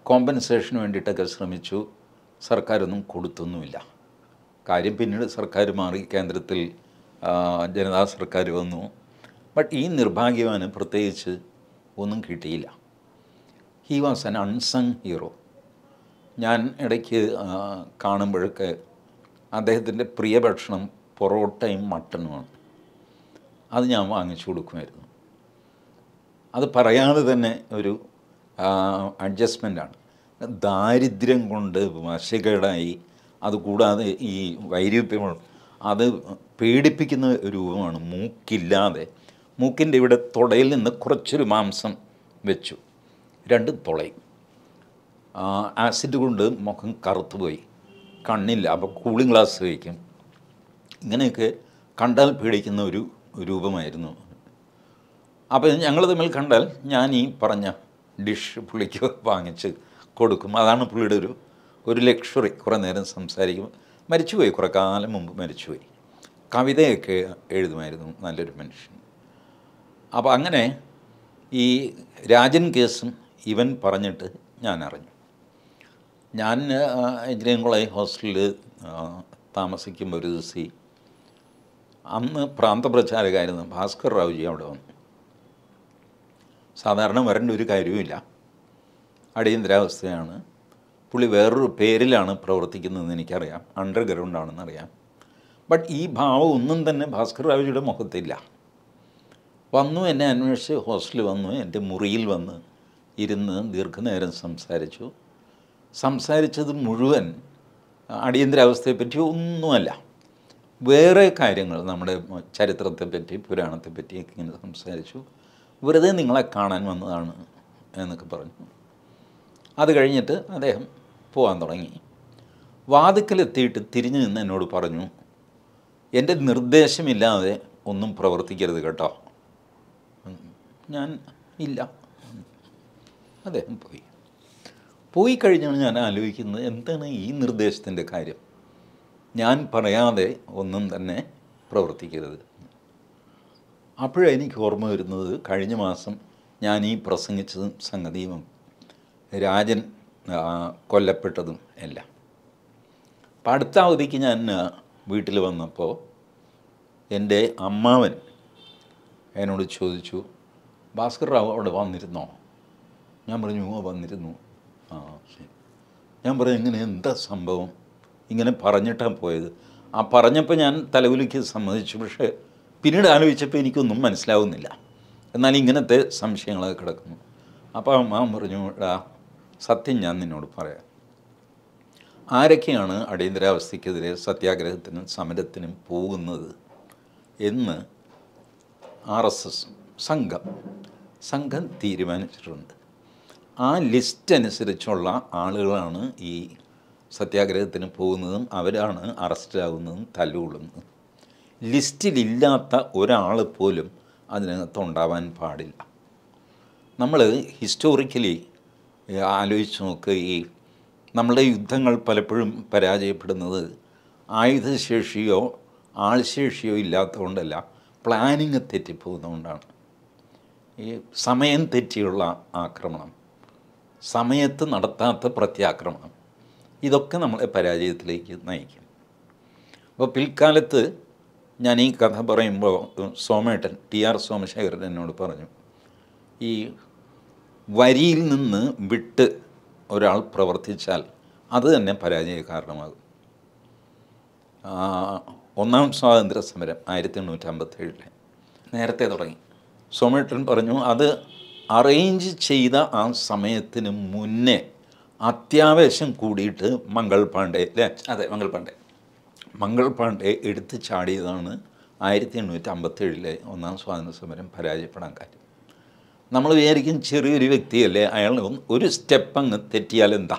കോമ്പൻസേഷന് വേണ്ടിയിട്ടൊക്കെ ശ്രമിച്ചു സർക്കാരൊന്നും കൊടുത്തൊന്നുമില്ല കാര്യം പിന്നീട് സർക്കാർ മാറി കേന്ദ്രത്തിൽ ജനതാ സർക്കാർ വന്നു ബട്ട് ഈ നിർഭാഗ്യവാന് പ്രത്യേകിച്ച് ഒന്നും കിട്ടിയില്ല he was an unsung hero ഞാൻ ഇടയ്ക്ക് കാണുമ്പോഴൊക്കെ അദ്ദേഹത്തിൻ്റെ പ്രിയ ഭക്ഷണം പൊറോട്ടയും മട്ടനുമാണ് അത് ഞാൻ വാങ്ങിച്ചു കൊടുക്കുമായിരുന്നു അത് പറയാതെ തന്നെ ഒരു അഡ്ജസ്റ്റ്മെൻ്റാണ് ദാരിദ്ര്യം കൊണ്ട് വശകേടായി അതുകൂടാതെ ഈ വൈരൂപ്യങ്ങൾ അത് പേടിപ്പിക്കുന്ന രൂപമാണ് മൂക്കില്ലാതെ മൂക്കിൻ്റെ ഇവിടെ തുടയിൽ നിന്ന് കുറച്ചൊരു മാംസം വെച്ചു രണ്ടും തുളയും ആസിഡ് കൊണ്ട് മുഖം പോയി കണ്ണില്ല അപ്പോൾ കൂളിംഗ് ഗ്ലാസ് കഴിക്കും ഇങ്ങനെയൊക്കെ കണ്ടാൽ പേടിക്കുന്ന ഒരു രൂപമായിരുന്നു അപ്പോൾ ഞങ്ങൾ തമ്മിൽ കണ്ടാൽ ഞാൻ ഈ പറഞ്ഞ ഡിഷ് പുള്ളിക്ക് വാങ്ങിച്ച് കൊടുക്കും അതാണ് പുള്ളിയുടെ ഒരു ഒരു ലക്ഷറി കുറേ നേരം സംസാരിക്കും മരിച്ചുപോയി കുറേ കാലം മുമ്പ് മരിച്ചുപോയി കവിതയൊക്കെ എഴുതുമായിരുന്നു നല്ലൊരു മനുഷ്യൻ അപ്പോൾ അങ്ങനെ ഈ രാജൻ കേസും ഇവൻ പറഞ്ഞിട്ട് ഞാൻ അറിഞ്ഞു ഞാൻ എഞ്ചിനീയറിംഗ് കോളേജ് ഹോസ്റ്റലിൽ താമസിക്കുമ്പോൾ ഒരു ദിവസം അന്ന് പ്രാന്തപ്രചാരകായിരുന്നു ഭാസ്കർ റാവുജി അവിടെ വന്നു സാധാരണ വരേണ്ട ഒരു കാര്യവുമില്ല അടിയന്തരാവസ്ഥയാണ് പുള്ളി വേറൊരു പേരിലാണ് പ്രവർത്തിക്കുന്നതെന്ന് എനിക്കറിയാം അണ്ടർഗ്രൗണ്ട് ആണെന്നറിയാം ബട്ട് ഈ ഭാവം ഒന്നും തന്നെ ഭാസ്കർ റാവുജിയുടെ മുഖത്തില്ല വന്നു എന്നെ അന്വേഷിച്ച് ഹോസ്റ്റലിൽ വന്നു എൻ്റെ മുറിയിൽ വന്ന് ഇരുന്ന് ദീർഘനേരം സംസാരിച്ചു സംസാരിച്ചത് മുഴുവൻ അടിയന്തരാവസ്ഥയെപ്പറ്റി ഒന്നുമല്ല വേറെ കാര്യങ്ങൾ നമ്മുടെ ചരിത്രത്തെപ്പറ്റി പുരാണത്തെപ്പറ്റിയൊക്കെ ഇങ്ങനെ സംസാരിച്ചു വെറുതെ നിങ്ങളെ കാണാൻ വന്നതാണ് എന്നൊക്കെ പറഞ്ഞു അത് കഴിഞ്ഞിട്ട് അദ്ദേഹം പോകാൻ തുടങ്ങി വാതുക്കലെത്തിയിട്ട് തിരിഞ്ഞു നിന്ന് എന്നോട് പറഞ്ഞു എൻ്റെ നിർദ്ദേശമില്ലാതെ ഒന്നും പ്രവർത്തിക്കരുത് കേട്ടോ ഞാൻ ഇല്ല അദ്ദേഹം പോയി പോയി കഴിഞ്ഞാണ് ഞാൻ ആലോചിക്കുന്നത് എന്താണ് ഈ നിർദ്ദേശത്തിൻ്റെ കാര്യം ഞാൻ പറയാതെ ഒന്നും തന്നെ പ്രവർത്തിക്കരുത് അപ്പോഴെനിക്ക് ഓർമ്മ വരുന്നത് കഴിഞ്ഞ മാസം ഞാൻ ഈ പ്രസംഗിച്ചതും സംഗതിയും രാജൻ കൊല്ലപ്പെട്ടതും എല്ലാം അപ്പം അടുത്ത അവധിക്ക് ഞാൻ വീട്ടിൽ വന്നപ്പോൾ എൻ്റെ അമ്മാവൻ എന്നോട് ചോദിച്ചു ഭാസ്കർ റാവ് അവിടെ വന്നിരുന്നോ ഞാൻ പറഞ്ഞു ഓ വന്നിരുന്നു ആ ശരി ഞാൻ പറഞ്ഞു ഇങ്ങനെ എന്താ സംഭവം ഇങ്ങനെ പറഞ്ഞിട്ടാണ് പോയത് ആ പറഞ്ഞപ്പോൾ ഞാൻ തലവിലേക്ക് സമ്മതിച്ചു പക്ഷേ പിന്നീട് ആലോചിച്ചപ്പോൾ എനിക്കൊന്നും മനസ്സിലാവുന്നില്ല എന്നാൽ ഇങ്ങനത്തെ സംശയങ്ങളൊക്കെ കിടക്കുന്നു അപ്പോൾ അമ്മ പറഞ്ഞു എടാ സത്യം ഞാൻ നിന്നോട് പറയാം ആരൊക്കെയാണ് അടിയന്തരാവസ്ഥയ്ക്കെതിരെ സത്യാഗ്രഹത്തിനും സമരത്തിനും പോകുന്നത് എന്ന് ആർ എസ് എസ് സംഘം സംഘം തീരുമാനിച്ചിട്ടുണ്ട് ആ ലിസ്റ്റ് അനുസരിച്ചുള്ള ആളുകളാണ് ഈ സത്യാഗ്രഹത്തിന് പോകുന്നതും അവരാണ് അറസ്റ്റിലാകുന്നതും തല്ലുകൊള്ളുന്നതും ലിസ്റ്റിലില്ലാത്ത ഒരാൾ പോലും അതിനകത്ത് ഉണ്ടാവാൻ പാടില്ല നമ്മൾ ഹിസ്റ്റോറിക്കലി ആലോചിച്ച് നോക്ക് ഈ നമ്മുടെ യുദ്ധങ്ങൾ പലപ്പോഴും പരാജയപ്പെടുന്നത് ആയുധശേഷിയോ ആൾശേഷിയോ ഇല്ലാത്തതുകൊണ്ടല്ല പ്ലാനിങ് തെറ്റിപ്പോകുന്നതുകൊണ്ടാണ് ഈ സമയം തെറ്റിയുള്ള ആക്രമണം സമയത്ത് നടത്താത്ത പ്രത്യാക്രമണം ഇതൊക്കെ നമ്മളെ പരാജയത്തിലേക്ക് നയിക്കും അപ്പോൾ പിൽക്കാലത്ത് ഞാൻ ഈ കഥ പറയുമ്പോൾ സോമേട്ടൻ ടി ആർ സോമശേഖരൻ എന്നോട് പറഞ്ഞു ഈ വരിയിൽ നിന്ന് വിട്ട് ഒരാൾ പ്രവർത്തിച്ചാൽ അത് തന്നെ പരാജയ കാരണമാകും ഒന്നാം സ്വാതന്ത്ര്യ സമരം ആയിരത്തി എണ്ണൂറ്റി അമ്പത്തേഴിലെ നേരത്തെ തുടങ്ങി സോമേട്ടൻ പറഞ്ഞു അത് അറേഞ്ച് ചെയ്ത ആ സമയത്തിന് മുന്നേ അത്യാവശ്യം കൂടിയിട്ട് മംഗൾ പാണ്ഡെ അല്ലേ അതെ മംഗൾ പാണ്ഡെ മംഗൾ പാണ്ഡെ എടുത്ത് ചാടിയതാണ് ആയിരത്തി എണ്ണൂറ്റി അമ്പത്തേഴിലെ ഒന്നാം സ്വാതന്ത്ര്യ സമരം പരാജയപ്പെടാൻ കാര്യം നമ്മൾ വിചാരിക്കും ചെറിയൊരു വ്യക്തിയല്ലേ അയാൾ ഒരു സ്റ്റെപ്പ് അങ്ങ് തെറ്റിയാൽ എന്താ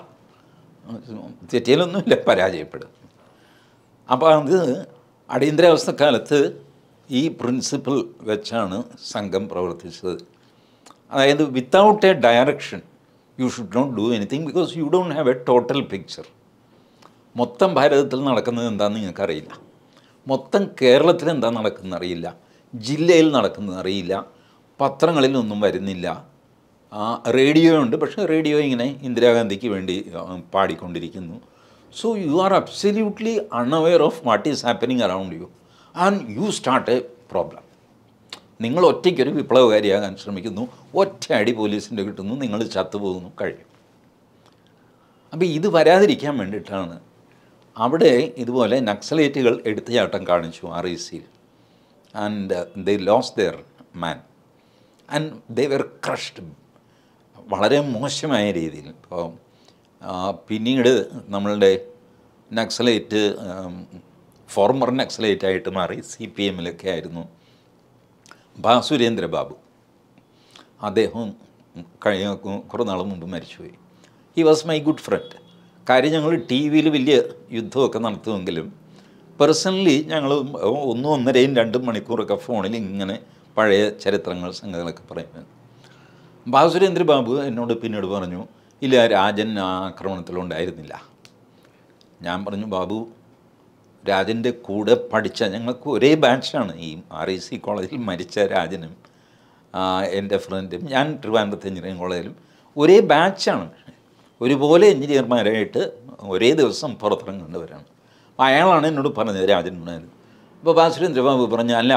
തെറ്റിയാലൊന്നുമില്ല പരാജയപ്പെടും അപ്പോൾ അത് അടിയന്തരാവസ്ഥക്കാലത്ത് ഈ പ്രിൻസിപ്പിൾ വെച്ചാണ് സംഘം പ്രവർത്തിച്ചത് അതായത് without a direction you should not do anything because you don't have a total picture മൊത്തം ഭാരതത്തിൽ നടക്കുന്നത് എന്താണെന്ന് നിങ്ങൾക്കറിയില്ല മൊത്തം കേരളത്തിൽ എന്താ നടക്കുന്നത് അറിയില്ല ജില്ലയിൽ നടക്കുന്നത് അറിയില്ല പത്രങ്ങളിലൊന്നും വരുന്നില്ല റേഡിയോ ഉണ്ട് പക്ഷേ റേഡിയോ ഇങ്ങനെ ഇന്ദിരാഗാന്ധിക്ക് വേണ്ടി പാടിക്കൊണ്ടിരിക്കുന്നു so you are absolutely unaware of what is happening around you and you start a problem നിങ്ങൾ ഒറ്റയ്ക്കൊരു വിപ്ലവകാരിയാകാൻ ശ്രമിക്കുന്നു ഒറ്റ അടി പോലീസിൻ്റെ കിട്ടുന്നു നിങ്ങൾ ചത്തുപോകുന്നു കഴിയും അപ്പോൾ ഇത് വരാതിരിക്കാൻ വേണ്ടിയിട്ടാണ് അവിടെ ഇതുപോലെ നക്സലേറ്റുകൾ ചാട്ടം കാണിച്ചു ആർ ഐ സിയിൽ and they lose their man and they were crushed വളരെ മോശമായ രീതിയിൽ ഇപ്പോൾ പിന്നീട് നമ്മളുടെ നക്സലേറ്റ് ഫോർമർ നക്സലേറ്റായിട്ട് മാറി സി പി എമ്മിലൊക്കെ ആയിരുന്നു സുരേന്ദ്രബാബു അദ്ദേഹം കഴിഞ്ഞ കുറേ നാൾ മുമ്പ് മരിച്ചുപോയി he was my good friend കാര്യം ഞങ്ങൾ ടി വിയിൽ വലിയ യുദ്ധമൊക്കെ നടത്തുമെങ്കിലും പേഴ്സണലി ഞങ്ങൾ ഒന്നും ഒന്നരയും രണ്ടും മണിക്കൂറൊക്കെ ഫോണിൽ ഇങ്ങനെ പഴയ ചരിത്രങ്ങൾ സംഗതികളൊക്കെ പറയുന്നത് ബാസുരേന്ദ്ര ബാബു എന്നോട് പിന്നീട് പറഞ്ഞു ഇല്ല രാജൻ ആ ആക്രമണത്തിലുണ്ടായിരുന്നില്ല ഞാൻ പറഞ്ഞു ബാബു രാജൻ്റെ കൂടെ പഠിച്ച ഞങ്ങൾക്ക് ഒരേ ബാച്ചാണ് ഈ ആർ ഐ സി കോളേജിൽ മരിച്ച രാജനും എൻ്റെ ഫ്രണ്ടും ഞാൻ ട്രിവാൻഡ്രത്ത് എഞ്ചിനീയറിംഗ് കോളേജിലും ഒരേ ബാച്ചാണ് ഒരുപോലെ എഞ്ചിനീയർമാരായിട്ട് ഒരേ ദിവസം പുറത്തിറങ്ങേണ്ടവരാണ് അപ്പോൾ അയാളാണ് എന്നോട് പറഞ്ഞത് രാജൻ പറഞ്ഞത് അപ്പോൾ ബാസുരേന്ദ്ര ബാബു പറഞ്ഞു അല്ല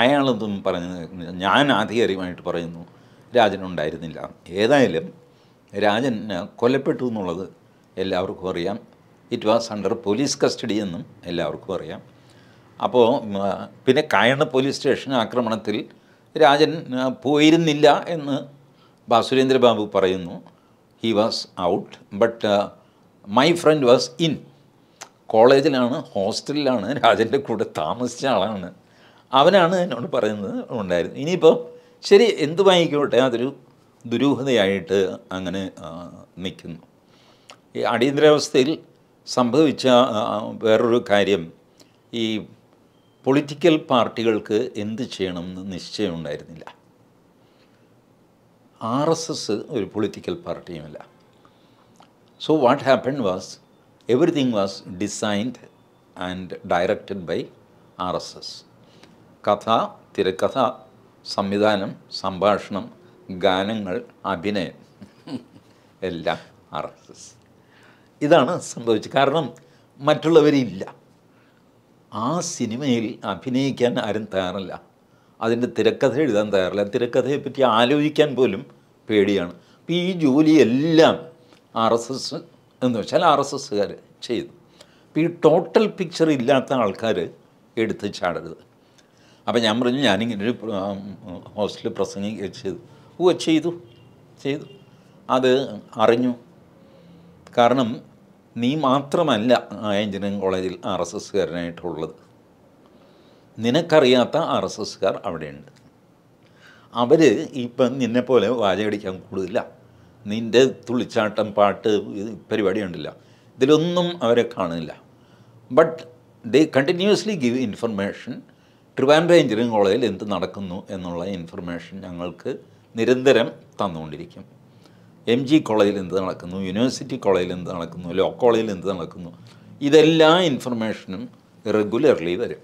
അയാളൊന്നും പറഞ്ഞു ഞാൻ ആധികാരികമായിട്ട് പറയുന്നു രാജൻ ഉണ്ടായിരുന്നില്ല ഏതായാലും രാജൻ കൊല്ലപ്പെട്ടു എന്നുള്ളത് എല്ലാവർക്കും അറിയാം it was under police custody എന്നും എല്ലാവർക്കും അറിയാം അപ്പോൾ പിന്നെ കയണ് പോലീസ് സ്റ്റേഷൻ ആക്രമണത്തിൽ രാജൻ പോയിരുന്നില്ല എന്ന് ബാബു പറയുന്നു he was out but my friend was in കോളേജിലാണ് ഹോസ്റ്റലിലാണ് രാജൻ്റെ കൂടെ താമസിച്ച ആളാണ് അവനാണ് എന്നോട് പറയുന്നത് ഉണ്ടായിരുന്നു ഇനിയിപ്പോൾ ശരി എന്ത് വാങ്ങിക്കോട്ടെ അതൊരു ദുരൂഹതയായിട്ട് അങ്ങനെ നിൽക്കുന്നു ഈ അടിയന്തരാവസ്ഥയിൽ സംഭവിച്ച വേറൊരു കാര്യം ഈ പൊളിറ്റിക്കൽ പാർട്ടികൾക്ക് എന്ത് ചെയ്യണമെന്ന് നിശ്ചയം ഉണ്ടായിരുന്നില്ല ആർ എസ് എസ് ഒരു പൊളിറ്റിക്കൽ പാർട്ടിയുമല്ല so what happen was everything was designed and directed by R S S കഥ തിരക്കഥ സംവിധാനം സംഭാഷണം ഗാനങ്ങൾ അഭിനയം എല്ലാം ആർ എസ് എസ് ഇതാണ് സംഭവിച്ചത് കാരണം മറ്റുള്ളവരില്ല ആ സിനിമയിൽ അഭിനയിക്കാൻ ആരും തയ്യാറല്ല അതിൻ്റെ തിരക്കഥ എഴുതാൻ തയ്യാറില്ല തിരക്കഥയെപ്പറ്റി ആലോചിക്കാൻ പോലും പേടിയാണ് അപ്പം ഈ ജോലിയെല്ലാം ആർ എസ് എസ് എന്ന് വെച്ചാൽ ആർ എസ് എസ്സുകാർ ചെയ്തു അപ്പോൾ ഈ ടോട്ടൽ പിക്ചർ ഇല്ലാത്ത ആൾക്കാർ എടുത്ത് ചാടരുത് അപ്പോൾ ഞാൻ പറഞ്ഞു ഞാനിങ്ങനെ ഒരു ഹോസ്റ്റലിൽ പ്രസംഗിക്കുക ചെയ്തു ഓ ചെയ്തു ചെയ്തു അത് അറിഞ്ഞു കാരണം നീ മാത്രമല്ല എഞ്ചിനീയറിംഗ് കോളേജിൽ ആർ എസ് എസ്സുകാരനായിട്ടുള്ളത് നിനക്കറിയാത്ത ആർ എസ് എസ്സുകാർ അവിടെയുണ്ട് അവർ ഇപ്പം നിന്നെപ്പോലെ വാചകടിക്കാൻ കൂടുതല നിൻ്റെ തുള്ളിച്ചാട്ടം പാട്ട് പരിപാടി ഉണ്ടല്ല ഇതിലൊന്നും അവരെ കാണുന്നില്ല but they continuously give information Trivandrum engineering കോളേജിൽ എന്ത് നടക്കുന്നു എന്നുള്ള ഇൻഫർമേഷൻ ഞങ്ങൾക്ക് നിരന്തരം തന്നുകൊണ്ടിരിക്കും എം ജി കോളേജിൽ എന്ത് നടക്കുന്നു യൂണിവേഴ്സിറ്റി കോളേജിൽ എന്ത് നടക്കുന്നു ലോ കോളേജിൽ എന്ത് നടക്കുന്നു ഇതെല്ലാ ഇൻഫർമേഷനും റെഗുലർലി വരും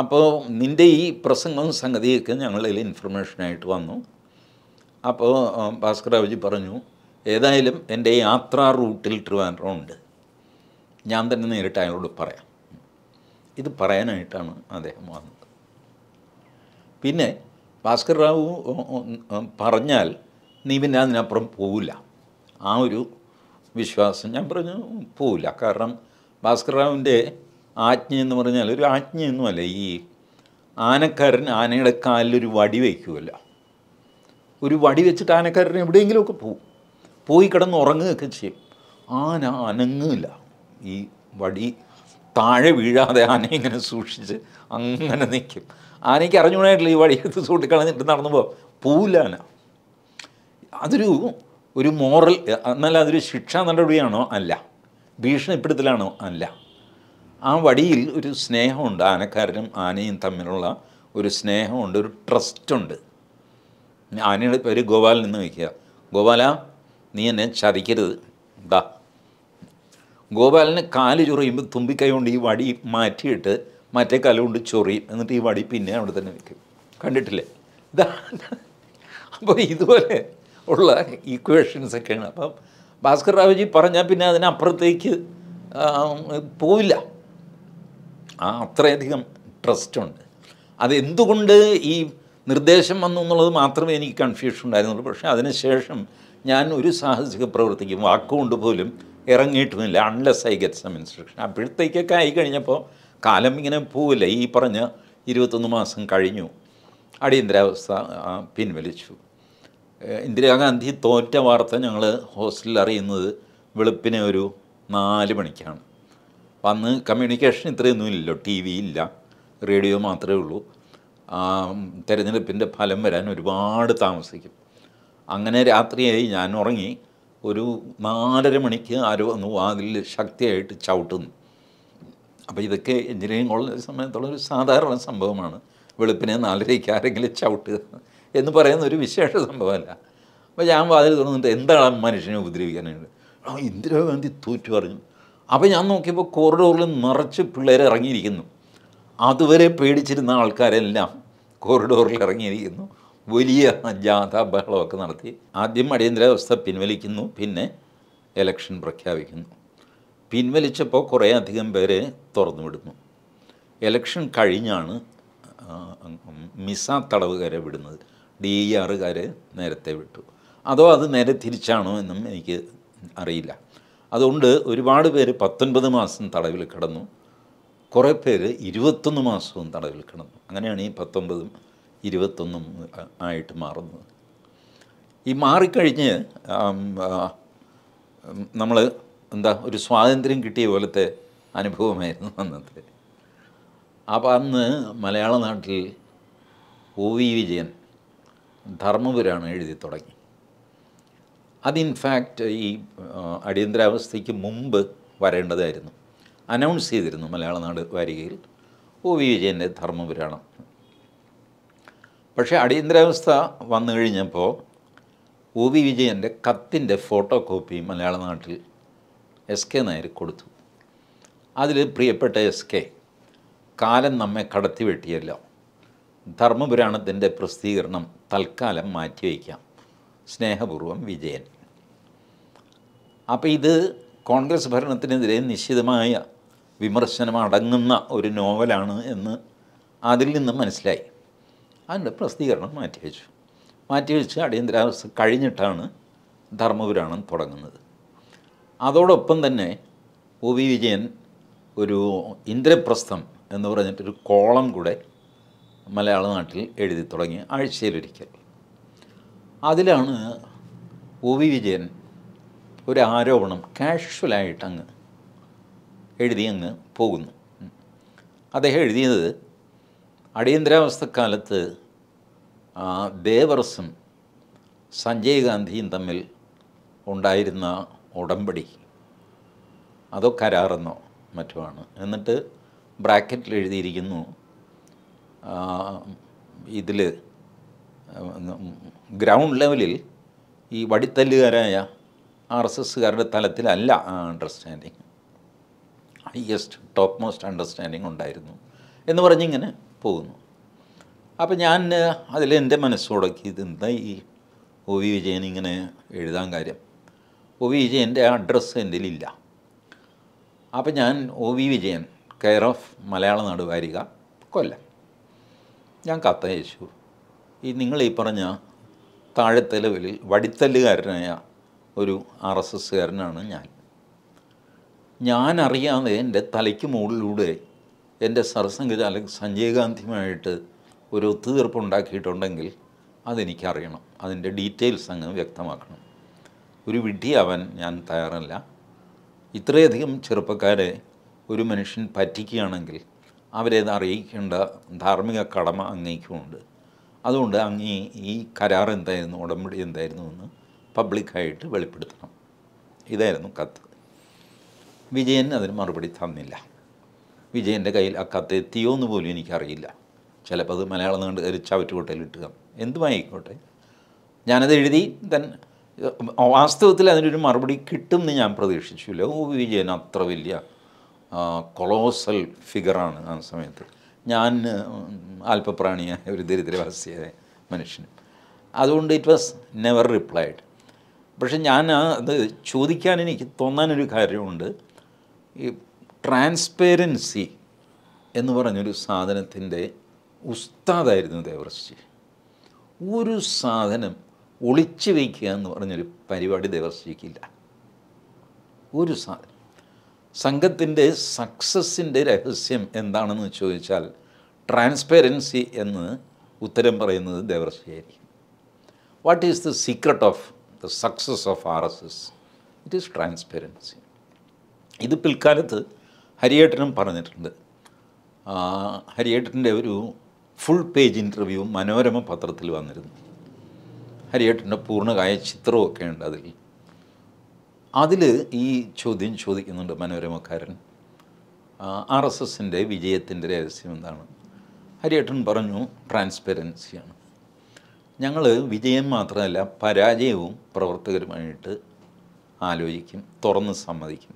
അപ്പോൾ നിൻ്റെ ഈ പ്രസംഗവും സംഗതിയൊക്കെ ഞങ്ങളിൽ ഇൻഫർമേഷനായിട്ട് വന്നു അപ്പോൾ ഭാസ്കറാവജി പറഞ്ഞു ഏതായാലും എൻ്റെ യാത്രാ റൂട്ടിൽ ട്രിവാൻഡ്രോ ഉണ്ട് ഞാൻ തന്നെ നേരിട്ട് അയാളോട് പറയാം ഇത് പറയാനായിട്ടാണ് അദ്ദേഹം വന്നത് പിന്നെ ഭാസ്കർ റാവു പറഞ്ഞാൽ നീ പിന്നെ അതിനപ്പുറം പോവില്ല ആ ഒരു വിശ്വാസം ഞാൻ പറഞ്ഞു പോവില്ല കാരണം ഭാസ്കർറാവിൻ്റെ ആജ്ഞ എന്ന് പറഞ്ഞാൽ ഒരു ആജ്ഞയൊന്നുമല്ല ഈ ആനക്കാരൻ ആനയുടെ കാലിലൊരു വടി വയ്ക്കുമല്ല ഒരു വടി വെച്ചിട്ട് ആനക്കാരൻ എവിടെയെങ്കിലുമൊക്കെ പോവും പോയി കിടന്ന് ഉറങ്ങുകയൊക്കെ ചെയ്യും ആന അനങ്ങില്ല ഈ വടി താഴെ വീഴാതെ ആന ഇങ്ങനെ സൂക്ഷിച്ച് അങ്ങനെ നിൽക്കും ആനയ്ക്ക് അറിഞ്ഞുകൂടായിട്ടില്ല ഈ വടി എടുത്ത് ചൂണ്ടിക്കളഞ്ഞിട്ട് നടന്നു പോകാം പോവില്ല ആന അതൊരു ഒരു മോറൽ എന്നാൽ അതൊരു ശിക്ഷാ നടപടിയാണോ അല്ല ഭീഷണിപ്പെടുത്തലാണോ അല്ല ആ വടിയിൽ ഒരു സ്നേഹമുണ്ട് ആനക്കാരനും ആനയും തമ്മിലുള്ള ഒരു സ്നേഹമുണ്ട് ഒരു ട്രസ്റ്റുണ്ട് ആനയുടെ പേര് ഗോപാലിൽ നിന്ന് വയ്ക്കുക ഗോപാല നീ എന്നെ ചതിക്കരുത് ദാ ഗോപാലിന് കാല് ചൊറിയുമ്പോൾ തുമ്പിക്കൈ കൊണ്ട് ഈ വടി മാറ്റിയിട്ട് മറ്റേ കാല് കൊണ്ട് ചൊറിയും എന്നിട്ട് ഈ വടി പിന്നെ അവിടെ തന്നെ വയ്ക്കും കണ്ടിട്ടില്ലേ ഇതാ അപ്പോൾ ഇതുപോലെ ഉള്ള ഈക്വേഷൻസൊക്കെയാണ് അപ്പം ഭാസ്കർ റാവുജി പറഞ്ഞാൽ പിന്നെ അതിനപ്പുറത്തേക്ക് പോവില്ല ആ അത്രയധികം ട്രസ്റ്റുണ്ട് അതെന്തുകൊണ്ട് ഈ നിർദ്ദേശം വന്നു എന്നുള്ളത് മാത്രമേ എനിക്ക് കൺഫ്യൂഷൻ ഉണ്ടായിരുന്നുള്ളൂ പക്ഷേ അതിനുശേഷം ഞാൻ ഒരു സാഹസിക പ്രവർത്തിക്കും വാക്കുകൊണ്ട് പോലും ഇറങ്ങിയിട്ടുമില്ല unless I get some instruction അപ്പോഴത്തേക്കൊക്കെ ആയി കഴിഞ്ഞപ്പോൾ കാലം ഇങ്ങനെ പോവില്ല ഈ പറഞ്ഞ ഇരുപത്തൊന്ന് മാസം കഴിഞ്ഞു അടിയന്തരാവസ്ഥ പിൻവലിച്ചു ഇന്ദിരാഗാന്ധി തോറ്റ വാർത്ത ഞങ്ങൾ ഹോസ്റ്റലിൽ അറിയുന്നത് വെളുപ്പിനെ ഒരു നാല് മണിക്കാണ് അന്ന് കമ്മ്യൂണിക്കേഷൻ ഇത്രയൊന്നും ഇല്ലല്ലോ ടി വി ഇല്ല റേഡിയോ മാത്രമേ ഉള്ളൂ തിരഞ്ഞെടുപ്പിൻ്റെ ഫലം വരാൻ ഒരുപാട് താമസിക്കും അങ്ങനെ രാത്രിയായി ഞാൻ ഉറങ്ങി ഒരു നാലര മണിക്ക് ആരോ വന്നു അതിൽ ശക്തിയായിട്ട് ചവിട്ടുന്നു അപ്പോൾ ഇതൊക്കെ എഞ്ചിനീയറിംഗ് കോളേജ് സമയത്തുള്ള ഒരു സാധാരണ സംഭവമാണ് വെളുപ്പിനെ നാലരയ്ക്ക് ആരെങ്കിലും ചവിട്ടുക എന്ന് പറയുന്ന ഒരു വിശേഷ സംഭവമല്ല അപ്പോൾ ഞാൻ വാതിൽ തുറന്നിട്ട് എന്താണ് മനുഷ്യനെ ഉപദ്രവിക്കാനായിട്ട് ആ ഇന്ദിരാഗാന്ധി തോറ്റു പറഞ്ഞു അപ്പോൾ ഞാൻ നോക്കിയപ്പോൾ കോറിഡോറിൽ നിറച്ച് പിള്ളേരെ ഇറങ്ങിയിരിക്കുന്നു അതുവരെ പേടിച്ചിരുന്ന ആൾക്കാരെല്ലാം കോറിഡോറിൽ ഇറങ്ങിയിരിക്കുന്നു വലിയ ജാഥ ബഹളമൊക്കെ നടത്തി ആദ്യം അടിയന്തരാവസ്ഥ പിൻവലിക്കുന്നു പിന്നെ എലക്ഷൻ പ്രഖ്യാപിക്കുന്നു പിൻവലിച്ചപ്പോൾ കുറേയധികം പേരെ തുറന്നു വിടുന്നു എലക്ഷൻ കഴിഞ്ഞാണ് മിസ തടവുകാരെ വിടുന്നത് ഡി ഇ ആറുകാർ നേരത്തെ വിട്ടു അതോ അത് നേരെ തിരിച്ചാണോ എന്നും എനിക്ക് അറിയില്ല അതുകൊണ്ട് ഒരുപാട് പേര് പത്തൊൻപത് മാസം തടവിൽ കിടന്നു കുറേ പേര് ഇരുപത്തൊന്ന് മാസവും തടവിൽ കിടന്നു അങ്ങനെയാണ് ഈ പത്തൊമ്പതും ഇരുപത്തൊന്നും ആയിട്ട് മാറുന്നത് ഈ മാറിക്കഴിഞ്ഞ് നമ്മൾ എന്താ ഒരു സ്വാതന്ത്ര്യം കിട്ടിയ പോലത്തെ അനുഭവമായിരുന്നു അന്നത്തെ അപ്പം അന്ന് മലയാള നാട്ടിൽ ഒ വി വിജയൻ ധർമ്മപുരാണ് എഴുതി തുടങ്ങി അത് ഇൻഫാക്റ്റ് ഈ അടിയന്തരാവസ്ഥയ്ക്ക് മുമ്പ് വരേണ്ടതായിരുന്നു അനൗൺസ് ചെയ്തിരുന്നു മലയാള നാട് വാരികയിൽ ഒ വി വിജയൻ്റെ ധർമ്മപുരാണം പക്ഷേ അടിയന്തരാവസ്ഥ വന്നു കഴിഞ്ഞപ്പോൾ ഒ വി വിജയൻ്റെ കത്തിൻ്റെ ഫോട്ടോ കോപ്പി മലയാള നാട്ടിൽ എസ് കെ നായർ കൊടുത്തു അതിൽ പ്രിയപ്പെട്ട എസ് കെ കാലം നമ്മെ കടത്തിവെട്ടിയല്ലോ ധർമ്മപുരാണത്തിൻ്റെ പ്രസിദ്ധീകരണം തൽക്കാലം മാറ്റിവയ്ക്കാം സ്നേഹപൂർവം വിജയൻ അപ്പോൾ ഇത് കോൺഗ്രസ് ഭരണത്തിനെതിരെ നിശ്ചിതമായ വിമർശനം അടങ്ങുന്ന ഒരു നോവലാണ് എന്ന് അതിൽ നിന്ന് മനസ്സിലായി അതിൻ്റെ പ്രസിദ്ധീകരണം മാറ്റിവെച്ചു മാറ്റിവെച്ച് അടിയന്തരാവസ്ഥ കഴിഞ്ഞിട്ടാണ് ധർമ്മപുരാണം തുടങ്ങുന്നത് അതോടൊപ്പം തന്നെ ഒ വി വിജയൻ ഒരു ഇന്ദ്രപ്രസ്ഥം എന്ന് പറഞ്ഞിട്ടൊരു കോളം കൂടെ മലയാള നാട്ടിൽ എഴുതി തുടങ്ങി ആഴ്ചയിലൊരിക്കൽ അതിലാണ് ഒ വി വിജയൻ ഒരു ആരോപണം കാഷ്വലായിട്ട് അങ്ങ് എഴുതി അങ്ങ് പോകുന്നു അദ്ദേഹം എഴുതിയത് അടിയന്തരാവസ്ഥക്കാലത്ത് ദേവർസും സഞ്ജയ് ഗാന്ധിയും തമ്മിൽ ഉണ്ടായിരുന്ന ഉടമ്പടി അതോ കരാറെന്നോ മറ്റുമാണ് എന്നിട്ട് ബ്രാക്കറ്റിൽ എഴുതിയിരിക്കുന്നു ഇതിൽ ഗ്രൗണ്ട് ലെവലിൽ ഈ വടിത്തല്ലുകാരായ ആർ എസ് എസ്സുകാരുടെ തലത്തിലല്ല ആ understanding highest top most understanding ഉണ്ടായിരുന്നു എന്ന് പറഞ്ഞിങ്ങനെ പോകുന്നു അപ്പം ഞാൻ അതിൽ എൻ്റെ മനസ്സോടൊക്കെ എന്താ ഈ ഒ വി വിജയൻ ഇങ്ങനെ എഴുതാൻ കാര്യം ഒ വി വിജയൻ്റെ അഡ്രസ്സ് എൻ്റെ ഇല്ല അപ്പം ഞാൻ O V Vijayan care of Malayala Varika കൊല്ലം ഞാൻ കത്തയച്ചു ഈ നിങ്ങൾ ഈ പറഞ്ഞ താഴെത്തലവിൽ വടിത്തല്ലുകാരനായ ഒരു ആർ എസ് എസ്സുകാരനാണ് ഞാൻ ഞാൻ അറിയാതെ എൻ്റെ തലയ്ക്ക് മുകളിലൂടെ എൻ്റെ സർസംഘചാലക് സഞ്ജയ് ഗാന്ധിയുമായിട്ട് ഒരു ഉണ്ടാക്കിയിട്ടുണ്ടെങ്കിൽ അതെനിക്കറിയണം അതിൻ്റെ ഡീറ്റെയിൽസ് അങ്ങ് വ്യക്തമാക്കണം ഒരു വിഡ്ഢിയാവാൻ ഞാൻ തയ്യാറല്ല ഇത്രയധികം ചെറുപ്പക്കാരെ ഒരു മനുഷ്യൻ പറ്റിക്കുകയാണെങ്കിൽ അവരെ അറിയിക്കേണ്ട ധാർമ്മിക കടമ അങ്ങേക്കുമുണ്ട് അതുകൊണ്ട് അങ്ങേ ഈ കരാർ എന്തായിരുന്നു ഉടമ്പടി എന്തായിരുന്നു എന്ന് പബ്ലിക്കായിട്ട് വെളിപ്പെടുത്തണം ഇതായിരുന്നു കത്ത് വിജയൻ അതിന് മറുപടി തന്നില്ല വിജയൻ്റെ കയ്യിൽ ആ കത്ത് എത്തിയോ എന്ന് പോലും എനിക്കറിയില്ല ചിലപ്പോൾ അത് മലയാളം നാട്ടുകാർ ചവറ്റുകൊട്ടയിലിട്ടുക എന്തുമായിക്കോട്ടെ ഞാനത് എഴുതി തൻ വാസ്തവത്തിൽ അതിനൊരു മറുപടി കിട്ടുമെന്ന് ഞാൻ പ്രതീക്ഷിച്ചില്ല ഓ വിജയൻ അത്ര വലിയ കൊളോസൽ ഫിഗറാണ് ആ സമയത്ത് ഞാൻ ആൽപ്പപ്രാണിയായ ഒരു ദരിദ്രവാസിയായ മനുഷ്യനും അതുകൊണ്ട് ഇറ്റ് വാസ് നെവർ റിപ്ലൈഡ് പക്ഷെ ഞാൻ അത് ചോദിക്കാൻ എനിക്ക് തോന്നാനൊരു കാര്യമുണ്ട് ഈ ട്രാൻസ്പേരൻസി എന്ന് പറഞ്ഞൊരു സാധനത്തിൻ്റെ ഉസ്താദായിരുന്നു ദേവർശി ഒരു സാധനം ഒളിച്ചു വയ്ക്കുക എന്ന് പറഞ്ഞൊരു പരിപാടി ദേവർശിക്കില്ല ഒരു സാധനം സംഘത്തിൻ്റെ സക്സസ്സിൻ്റെ രഹസ്യം എന്താണെന്ന് ചോദിച്ചാൽ ട്രാൻസ്പെറൻസി എന്ന് ഉത്തരം പറയുന്നത് ദേവർശിയായിരിക്കും what is the secret of the success of R S S it is transparency ഇത് പിൽക്കാലത്ത് ഹരിയേട്ടനും പറഞ്ഞിട്ടുണ്ട് ഹരിയേട്ടൻ്റെ ഒരു ഫുൾ പേജ് ഇൻ്റർവ്യൂ മനോരമ പത്രത്തിൽ വന്നിരുന്നു ഹരിയേട്ടൻ്റെ പൂർണ്ണകായ ചിത്രമൊക്കെ ഉണ്ട് അതിൽ അതിൽ ഈ ചോദ്യം ചോദിക്കുന്നുണ്ട് മനോരമക്കാരൻ ആർ എസ് എസിൻ്റെ വിജയത്തിൻ്റെ രഹസ്യം എന്താണ് ഹരിയേട്ടൻ പറഞ്ഞു ട്രാൻസ്പെറൻസിയാണ് ഞങ്ങൾ വിജയം മാത്രമല്ല പരാജയവും പ്രവർത്തകരുമായിട്ട് ആലോചിക്കും തുറന്ന് സമ്മതിക്കും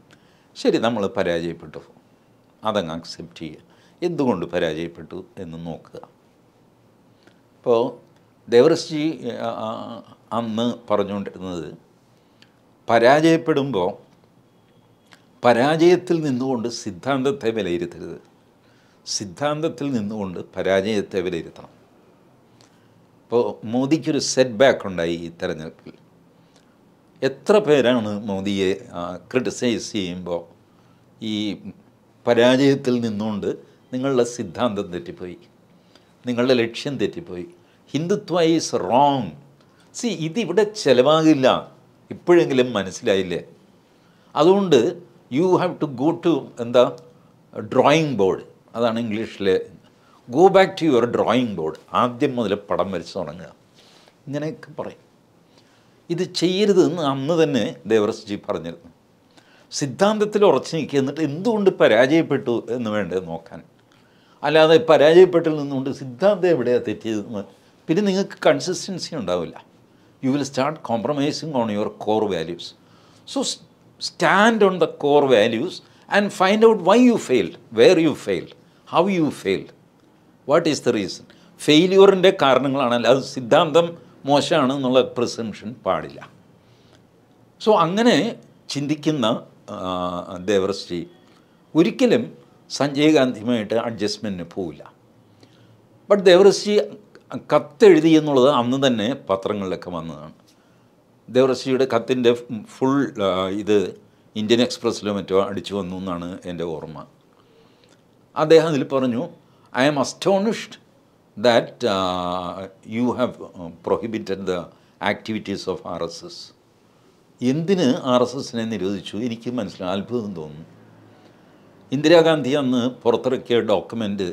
ശരി നമ്മൾ പരാജയപ്പെട്ടു അതങ്ങ് അക്സെപ്റ്റ് ചെയ്യുക എന്തുകൊണ്ട് പരാജയപ്പെട്ടു എന്ന് നോക്കുക അപ്പോൾ ദേവറസ്ജി അന്ന് പറഞ്ഞുകൊണ്ടിരുന്നത് പരാജയപ്പെടുമ്പോൾ പരാജയത്തിൽ നിന്നുകൊണ്ട് സിദ്ധാന്തത്തെ വിലയിരുത്തരുത് സിദ്ധാന്തത്തിൽ നിന്നുകൊണ്ട് പരാജയത്തെ വിലയിരുത്തണം ഇപ്പോൾ മോദിക്കൊരു സെറ്റ് ബാക്ക് ഉണ്ടായി ഈ തെരഞ്ഞെടുപ്പിൽ എത്ര പേരാണ് മോദിയെ ക്രിട്ടിസൈസ് ചെയ്യുമ്പോൾ ഈ പരാജയത്തിൽ നിന്നുകൊണ്ട് നിങ്ങളുടെ സിദ്ധാന്തം തെറ്റിപ്പോയി നിങ്ങളുടെ ലക്ഷ്യം തെറ്റിപ്പോയി ഹിന്ദുത്വ ഈസ് റോങ് സി ഇതിവിടെ ചിലവാകില്ല ഇപ്പോഴെങ്കിലും മനസ്സിലായില്ലേ അതുകൊണ്ട് you have to go to എന്താ ഡ്രോയിങ് ബോർഡ് അതാണ് ഇംഗ്ലീഷിലെ go back to your drawing board ആദ്യം മുതൽ പടം വരച്ച് തുടങ്ങുക ഇങ്ങനെയൊക്കെ പറയും ഇത് ചെയ്യരുതെന്ന് അന്ന് തന്നെ ദേവർസ്ജി പറഞ്ഞിരുന്നു സിദ്ധാന്തത്തിൽ ഉറച്ചു നിൽക്കുക എന്നിട്ട് എന്തുകൊണ്ട് പരാജയപ്പെട്ടു എന്ന് വേണ്ടത് നോക്കാൻ അല്ലാതെ പരാജയപ്പെട്ടിൽ നിന്നുകൊണ്ട് സിദ്ധാന്തം എവിടെയാണ് തെറ്റിയതെന്ന് പിന്നെ നിങ്ങൾക്ക് കൺസിസ്റ്റൻസി ഉണ്ടാവില്ല you will start compromising on your core values. So stand on the core values and find out why you failed, where you failed, how you failed. What is the reason? ഫെയില്യൂറിൻ്റെ കാരണങ്ങളാണ് അല്ലാതെ സിദ്ധാന്തം മോശമാണ് എന്നുള്ള presumption പാടില്ല so അങ്ങനെ ചിന്തിക്കുന്ന ദേവർശ്രീ ഒരിക്കലും സഞ്ജയ് ഗാന്ധിയുമായിട്ട് അഡ്ജസ്റ്റ്മെൻറ്റിന് പോവില്ല ബട്ട് ദേവർശ്രീ കത്തെഴുതി എന്നുള്ളത് അന്ന് തന്നെ പത്രങ്ങളിലൊക്കെ വന്നതാണ് ദേവറസിയുടെ കത്തിൻ്റെ ഫുൾ ഇത് ഇന്ത്യൻ എക്സ്പ്രസ്സിലോ മറ്റോ അടിച്ചു വന്നു എന്നാണ് എൻ്റെ ഓർമ്മ അദ്ദേഹം അതിൽ പറഞ്ഞു I am astonished that you have prohibited the activities of R S S എന്തിന് ആർ എസ് എസിനെ നിരോധിച്ചു എനിക്ക് മനസ്സിലായി അത്ഭുതം തോന്നുന്നു ഇന്ദിരാഗാന്ധി അന്ന് പുറത്തിറക്കിയ ഡോക്യുമെൻ്റ്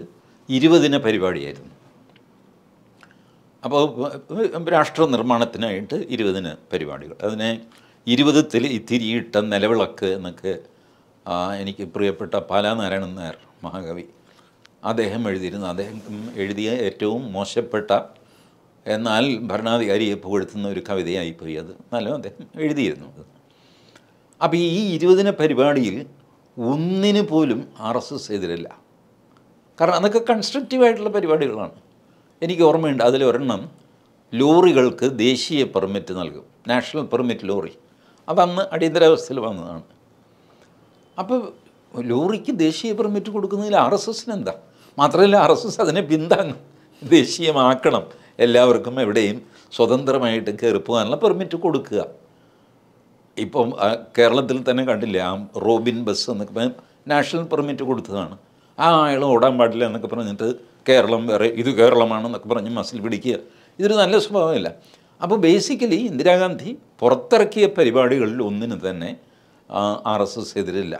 ഇരുപതിന പരിപാടിയായിരുന്നു അപ്പോൾ രാഷ്ട്ര നിർമ്മാണത്തിനായിട്ട് ഇരുപതിന് പരിപാടികൾ അതിനെ ഇരുപതത്തിൽ ഇട്ട നിലവിളക്ക് എന്നൊക്കെ എനിക്ക് പ്രിയപ്പെട്ട പാലാനാരായണൻ നായർ മഹാകവി അദ്ദേഹം എഴുതിയിരുന്നു അദ്ദേഹം എഴുതിയ ഏറ്റവും മോശപ്പെട്ട എന്നാൽ ഭരണാധികാരിയെ പുകഴ്ത്തുന്ന ഒരു കവിതയായി പോയി അത് എന്നാലും അദ്ദേഹം എഴുതിയിരുന്നു അത് അപ്പോൾ ഈ ഇരുപതിന് പരിപാടിയിൽ ഒന്നിന് പോലും ആർ എസ് എസ് എതിരല്ല കാരണം അതൊക്കെ കൺസ്ട്രക്റ്റീവായിട്ടുള്ള പരിപാടികളാണ് എനിക്ക് ഓർമ്മയുണ്ട് അതിലൊരെണ്ണം ലോറികൾക്ക് ദേശീയ പെർമിറ്റ് നൽകും നാഷണൽ പെർമിറ്റ് ലോറി അത് അന്ന് അടിയന്തരാവസ്ഥയിൽ വന്നതാണ് അപ്പോൾ ലോറിക്ക് ദേശീയ പെർമിറ്റ് കൊടുക്കുന്നതിൽ ആർ എസ് എസിന് എന്താ മാത്രമല്ല ആർ എസ് എസ് അതിനെ പിന്താങ്ങും ദേശീയമാക്കണം എല്ലാവർക്കും എവിടെയും സ്വതന്ത്രമായിട്ട് പോകാനുള്ള പെർമിറ്റ് കൊടുക്കുക ഇപ്പം കേരളത്തിൽ തന്നെ കണ്ടില്ല ആ റോബിൻ ബസ് എന്നൊക്കെ നാഷണൽ പെർമിറ്റ് കൊടുത്തതാണ് ആ അയാൾ ഓടാൻ പാടില്ല എന്നൊക്കെ പറഞ്ഞിട്ട് കേരളം വേറെ ഇത് കേരളമാണെന്നൊക്കെ പറഞ്ഞ് മസിൽ പിടിക്കുക ഇതൊരു നല്ല സ്വഭാവമില്ല അപ്പോൾ ബേസിക്കലി ഇന്ദിരാഗാന്ധി പുറത്തിറക്കിയ പരിപാടികളിൽ ഒന്നിനു തന്നെ ആർ എസ് എസ് എതിരില്ല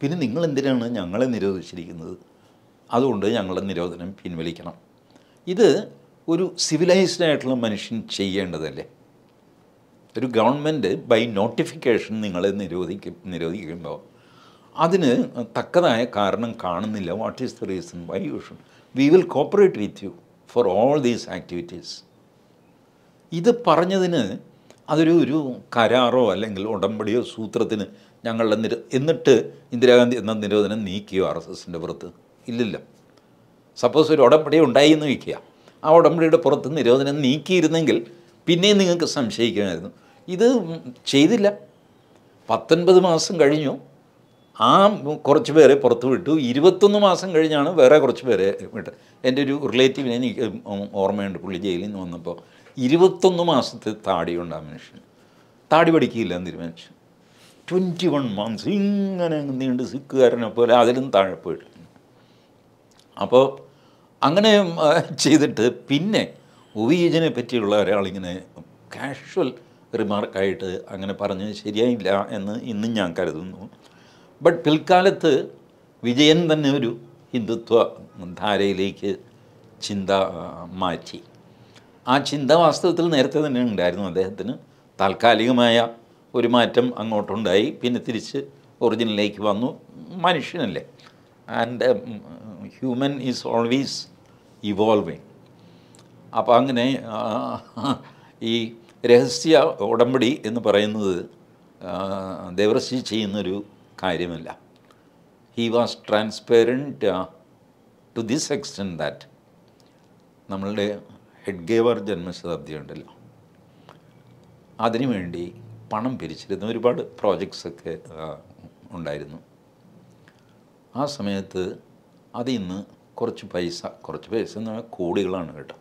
പിന്നെ നിങ്ങൾ എന്തിനാണ് ഞങ്ങളെ നിരോധിച്ചിരിക്കുന്നത് അതുകൊണ്ട് ഞങ്ങളുടെ നിരോധനം പിൻവലിക്കണം ഇത് ഒരു സിവിലൈസ്ഡ് ആയിട്ടുള്ള മനുഷ്യൻ ചെയ്യേണ്ടതല്ലേ ഒരു ഗവൺമെൻറ് ബൈ നോട്ടിഫിക്കേഷൻ നിങ്ങളെ നിരോധിക്ക നിരോധിക്കുമ്പോൾ അതിന് തക്കതായ കാരണം കാണുന്നില്ല what is the reason why you should we will cooperate with you for all these activities ഇത് പറഞ്ഞതിന് അതൊരു ഒരു കരാറോ അല്ലെങ്കിൽ ഉടമ്പടിയോ സൂത്രത്തിന് ഞങ്ങളുടെ നിര എന്നിട്ട് ഇന്ദിരാഗാന്ധി എന്ന നിരോധനം നീക്കിയോ ആർ എസ് എസിൻ്റെ പുറത്ത് ഇല്ലില്ല സപ്പോസ് ഒരു ഉടമ്പടി ഉണ്ടായി എന്ന് വയ്ക്കുക ആ ഉടമ്പടിയുടെ പുറത്ത് നിരോധനം നീക്കിയിരുന്നെങ്കിൽ പിന്നെയും നിങ്ങൾക്ക് സംശയിക്കുമായിരുന്നു ഇത് ചെയ്തില്ല പത്തൊൻപത് മാസം കഴിഞ്ഞു ആ കുറച്ച് പേരെ പുറത്ത് വിട്ടു ഇരുപത്തൊന്ന് മാസം കഴിഞ്ഞാണ് വേറെ കുറച്ച് പേരെ വിട്ടത് എൻ്റെ ഒരു റിലേറ്റീവിനെ എനിക്ക് ഓർമ്മയുണ്ട് പുള്ളി ജയിലിൽ നിന്ന് വന്നപ്പോൾ ഇരുപത്തൊന്ന് മാസത്തെ താടിയുണ്ട് ആ മനുഷ്യൻ താടി പഠിക്കില്ല എന്ന് തീരുമാനിച്ചു ട്വൻറ്റി വൺ മന്ത്സ് ഇങ്ങനെ നീണ്ട് സിക്കുകാരനെ പോലെ അതിലും താഴെ പോയിട്ട് അപ്പോൾ അങ്ങനെ ചെയ്തിട്ട് പിന്നെ ഒവീജനെ പറ്റിയുള്ള ഒരാളിങ്ങനെ കാഷ്വൽ റിമാർക്കായിട്ട് അങ്ങനെ പറഞ്ഞത് ശരിയായില്ല എന്ന് ഇന്നും ഞാൻ കരുതുന്നു ബട്ട് പിൽക്കാലത്ത് വിജയൻ തന്നെ ഒരു ഹിന്ദുത്വ ധാരയിലേക്ക് ചിന്ത മാറ്റി ആ ചിന്ത വാസ്തവത്തിൽ നേരത്തെ തന്നെ ഉണ്ടായിരുന്നു അദ്ദേഹത്തിന് താൽക്കാലികമായ ഒരു മാറ്റം അങ്ങോട്ടുണ്ടായി പിന്നെ തിരിച്ച് ഒറിജിനിലേക്ക് വന്നു മനുഷ്യനല്ലേ and human is always evolving അപ്പോൾ അങ്ങനെ ഈ രഹസ്യ ഉടമ്പടി എന്ന് പറയുന്നത് ദേവർശി ചെയ്യുന്നൊരു കാര്യമില്ല he was transparent to this extent that നമ്മളുടെ ഹെഡ് ഗേവർ ജന്മശതാബ്ദി ഉണ്ടല്ലോ അതിനുവേണ്ടി പണം പിരിച്ചിരുന്ന ഒരുപാട് പ്രോജക്ട്സൊക്കെ ഉണ്ടായിരുന്നു ആ സമയത്ത് അതിൽ നിന്ന് കുറച്ച് പൈസ കുറച്ച് പൈസ എന്ന് പറഞ്ഞാൽ കോടികളാണ് കേട്ടോ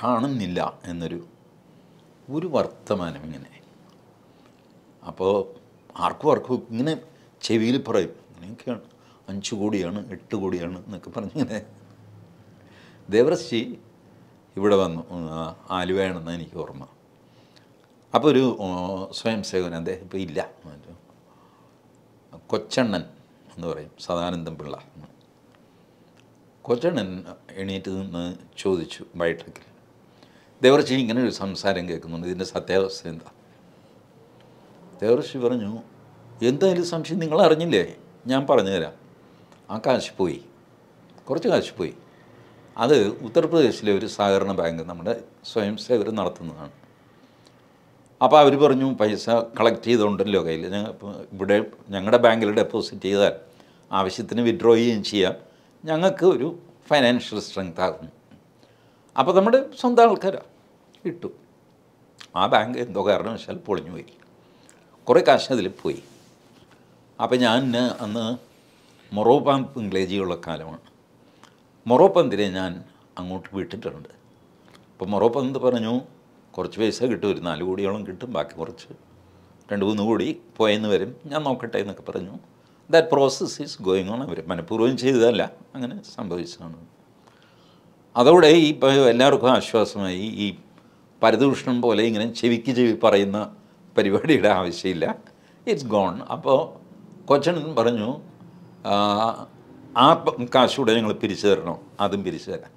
കാണുന്നില്ല എന്നൊരു ഒരു വർത്തമാനം ഇങ്ങനെ അപ്പോൾ ആർക്കും ആർക്കും ഇങ്ങനെ ചെവിയിൽ പറയും അങ്ങനെയൊക്കെയാണ് അഞ്ച് കോടിയാണ് എട്ട് കോടിയാണ് എന്നൊക്കെ പറഞ്ഞിങ്ങനെ ദേവറശ്ശി ഇവിടെ വന്നു ആലുവയാണെന്ന് എനിക്ക് ഓർമ്മ അപ്പോൾ ഒരു സ്വയം സേവൻ അദ്ദേഹം ഇപ്പോൾ ഇല്ല കൊച്ചണ്ണൻ എന്ന് പറയും സദാനന്ദം പിള്ള കൊച്ചണ്ണൻ എണീറ്റ് നിന്ന് ചോദിച്ചു ബയോടെക്കിൽ ദേവർച്ചി ഇങ്ങനെ ഒരു സംസാരം കേൾക്കുന്നുണ്ട് ഇതിൻ്റെ സത്യാവസ്ഥ എന്താ ദേവർഷി പറഞ്ഞു എന്തായാലും സംശയം നിങ്ങൾ അറിഞ്ഞില്ലേ ഞാൻ പറഞ്ഞുതരാം ആ കാശ് പോയി കുറച്ച് കാശ് പോയി അത് ഉത്തർപ്രദേശിലെ ഒരു സഹകരണ ബാങ്ക് നമ്മുടെ സ്വയം സേവർ നടത്തുന്നതാണ് അപ്പോൾ അവർ പറഞ്ഞു പൈസ കളക്ട് ചെയ്തുകൊണ്ടല്ലോ കയ്യിൽ ഞങ്ങൾ ഇവിടെ ഞങ്ങളുടെ ബാങ്കിൽ ഡെപ്പോസിറ്റ് ചെയ്താൽ ആവശ്യത്തിന് വിഡ്രോ ചെയ്യുകയും ചെയ്യാം ഞങ്ങൾക്ക് ഒരു ഫൈനാൻഷ്യൽ സ്ട്രെങ്ത് ആകും അപ്പോൾ നമ്മുടെ സ്വന്തം ആൾക്കാരാണ് കിട്ടും ആ ബാങ്ക് എന്തോ കാരണവശാൽ പൊളിഞ്ഞു പോയി കുറേ കാശ് അതിൽ പോയി അപ്പോൾ ഞാൻ അന്ന് മൊറോപ്പാം ഇംഗ്ലേജിയുള്ള കാലമാണ് മൊറോപ്പന്തിരെ ഞാൻ അങ്ങോട്ട് വിട്ടിട്ടുണ്ട് അപ്പോൾ മൊറോപ്പന്ത് പറഞ്ഞു കുറച്ച് പൈസ കിട്ടും ഒരു നാല് കോടിയോളം കിട്ടും ബാക്കി കുറച്ച് രണ്ട് മൂന്ന് കോടി പോയെന്ന് വരും ഞാൻ നോക്കട്ടെ എന്നൊക്കെ പറഞ്ഞു that process is going on അവർ മനഃപൂർവ്വം ചെയ്തതല്ല അങ്ങനെ സംഭവിച്ചതാണ് അതോടെ ഈ എല്ലാവർക്കും ആശ്വാസമായി ഈ പരദൂഷണം പോലെ ഇങ്ങനെ ചെവിക്ക് ചെവി പറയുന്ന പരിപാടിയുടെ ആവശ്യമില്ല ഇറ്റ്സ് ഗോൺ അപ്പോൾ കൊച്ചൻ പറഞ്ഞു ആ കാശൂടെ ഞങ്ങൾ പിരിച്ചു തരണം അതും പിരിച്ചു തരാം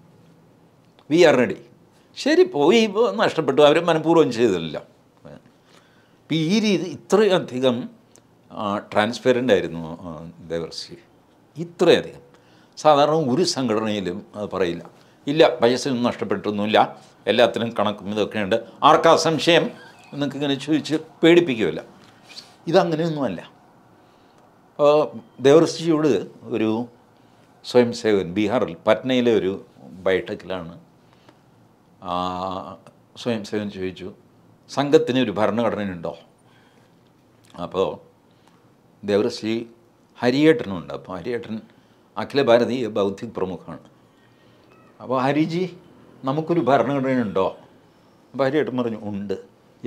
വി ആർ റെഡി ശരി പോയി നഷ്ടപ്പെട്ടു അവർ മനഃപൂർവ്വം ചെയ്തില്ല അപ്പം ഈ രീതി ഇത്രയധികം ട്രാൻസ്പെറൻ്റ് ആയിരുന്നു ദേവർഷി ഇത്രയധികം സാധാരണ ഒരു സംഘടനയിലും അത് പറയില്ല ഇല്ല പൈസ ഒന്നും നഷ്ടപ്പെട്ടൊന്നുമില്ല എല്ലാത്തിനും കണക്കും ഇതൊക്കെയുണ്ട് ആർക്കാ സംശയം എന്നൊക്കെ ഇങ്ങനെ ചോദിച്ച് പേടിപ്പിക്കുമല്ല ഇതങ്ങനെയൊന്നുമല്ല ദേവർസിജിയോട് ഒരു സ്വയം സേവൻ ബീഹാറിൽ പറ്റ്നയിലെ ഒരു ബയോടെക്കിലാണ് സ്വയം സേവൻ ചോദിച്ചു സംഘത്തിന് ഒരു ഭരണഘടനയുണ്ടോ അപ്പോൾ ദേവർശി ഹരിയേട്ടനുണ്ട് അപ്പോൾ ഹരിയേട്ടൻ അഖില ഭാരതീയ ബൗദ്ധിക് പ്രമുഖമാണ് അപ്പോൾ ഹരിജി നമുക്കൊരു ഭരണഘടനയുണ്ടോ അപ്പോൾ ഹരിയേട്ടൻ പറഞ്ഞു ഉണ്ട്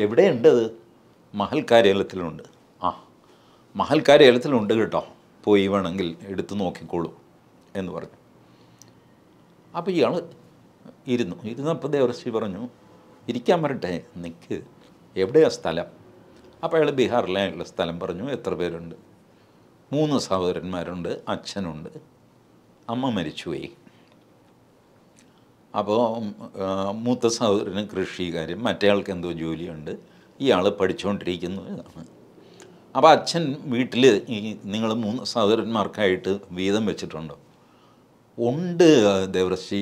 എവിടെയുണ്ട് അത് മഹൽ കാര്യാലയത്തിലുണ്ട് ആ മഹൽ കാര്യാലയത്തിലുണ്ട് കേട്ടോ പോയി വേണമെങ്കിൽ എടുത്ത് നോക്കിക്കോളൂ എന്ന് പറഞ്ഞു അപ്പോൾ ഇയാൾ ഇരുന്നു ഇരുന്നപ്പോൾ ദേവർശി പറഞ്ഞു ഇരിക്കാൻ വരട്ടെ നിൽക്ക് എവിടെയാണ് സ്ഥലം അപ്പോൾ അയാൾ ബീഹാറിലെ അയാളുടെ സ്ഥലം പറഞ്ഞു എത്ര പേരുണ്ട് മൂന്ന് സഹോദരന്മാരുണ്ട് അച്ഛനുണ്ട് അമ്മ മരിച്ചുപോയി അപ്പോൾ മൂത്ത സഹോദരന് കൃഷി കാര്യം മറ്റേ ആൾക്ക് എന്തോ ജോലിയുണ്ട് ഇയാൾ പഠിച്ചുകൊണ്ടിരിക്കുന്നു എന്നാണ് അപ്പോൾ അച്ഛൻ വീട്ടിൽ ഈ നിങ്ങൾ മൂന്ന് സഹോദരന്മാർക്കായിട്ട് വീതം വെച്ചിട്ടുണ്ടോ ഉണ്ട് ദേവർശി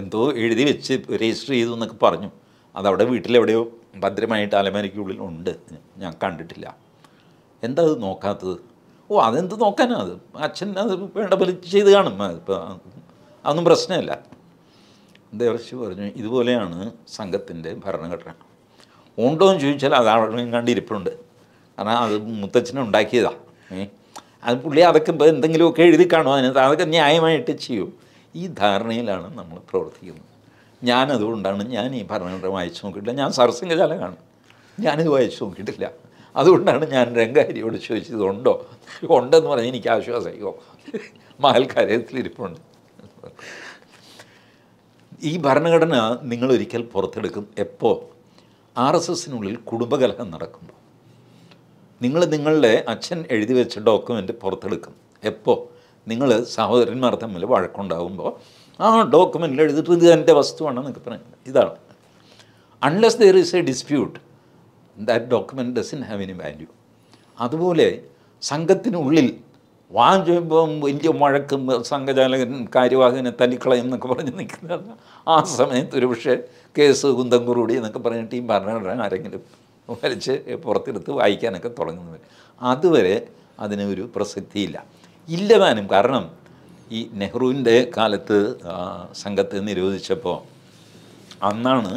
എന്തോ എഴുതി വെച്ച് രജിസ്റ്റർ ചെയ്തു എന്നൊക്കെ പറഞ്ഞു അതവിടെ വീട്ടിലെവിടെയോ ഭദ്രമായിട്ട് അലമാരിക്കുള്ളിൽ ഉണ്ട് ഞാൻ കണ്ടിട്ടില്ല എന്താ അത് നോക്കാത്തത് ഓ അതെന്ത് നോക്കാനാണ് അത് അച്ഛൻ അത് വേണ്ട പോലെ ചെയ്ത് കാണും ഇപ്പം അതൊന്നും പ്രശ്നമല്ല ദേവർഷി പറഞ്ഞു ഇതുപോലെയാണ് സംഘത്തിൻ്റെ ഭരണഘടന ഉണ്ടോ എന്ന് ചോദിച്ചാൽ അത് അവിടെയും കണ്ടിരിപ്പുണ്ട് കാരണം അത് മുത്തച്ഛനെ ഉണ്ടാക്കിയതാണ് അത് പുള്ളി അതൊക്കെ ഇപ്പോൾ എന്തെങ്കിലുമൊക്കെ എഴുതി കാണും അതിന് അതൊക്കെ ന്യായമായിട്ട് ചെയ്യും ഈ ധാരണയിലാണ് നമ്മൾ പ്രവർത്തിക്കുന്നത് ഞാനതുകൊണ്ടാണ് ഞാൻ ഈ ഭരണഘടന വായിച്ചു നോക്കിയിട്ടില്ല ഞാൻ കാണും ഞാനിത് വായിച്ചു നോക്കിയിട്ടില്ല അതുകൊണ്ടാണ് ഞാൻ രംഗാരിയോട് ചോദിച്ചത് ഉണ്ടോ ഉണ്ടെന്ന് പറഞ്ഞാൽ എനിക്ക് ആശ്വാസമായിക്കോ മഹൽക്കാര്യത്തിൽ ഇരിപ്പുണ്ട് ഈ ഭരണഘടന നിങ്ങൾ ഒരിക്കൽ പുറത്തെടുക്കും എപ്പോൾ ആർ എസ് എസിനുള്ളിൽ കുടുംബകലഹം നടക്കുമ്പോൾ നിങ്ങൾ നിങ്ങളുടെ അച്ഛൻ എഴുതി വെച്ച ഡോക്യുമെൻ്റ് പുറത്തെടുക്കും എപ്പോൾ നിങ്ങൾ സഹോദരന്മാർ തമ്മിൽ വഴക്കുണ്ടാകുമ്പോൾ ആ ഡോക്യുമെൻറ്റിൽ എഴുതിയിട്ട് ഇത് എൻ്റെ വസ്തുവാണെന്നൊക്കെ പറയുന്നത് ഇതാണ് unless there is a dispute that document doesn't have any value അതുപോലെ സംഘത്തിനുള്ളിൽ വാചകം വലിയ മഴക്കും സംഘചാലകൻ കാര്യവാഹകനെ തല്ലിക്കളയും എന്നൊക്കെ പറഞ്ഞ് നിൽക്കുന്ന ആ സമയത്ത് ഒരു പക്ഷേ കേസ് കുന്തം കുറുടി എന്നൊക്കെ പറഞ്ഞിട്ട് ഈ ഭരണഘടന ആരെങ്കിലും വരച്ച് പുറത്തെടുത്ത് വായിക്കാനൊക്കെ തുടങ്ങുന്നവർ അതുവരെ അതിന് ഒരു പ്രസക്തിയില്ല ഇല്ലതാനും കാരണം ഈ നെഹ്റുവിൻ്റെ കാലത്ത് സംഘത്തെ നിരോധിച്ചപ്പോൾ അന്നാണ്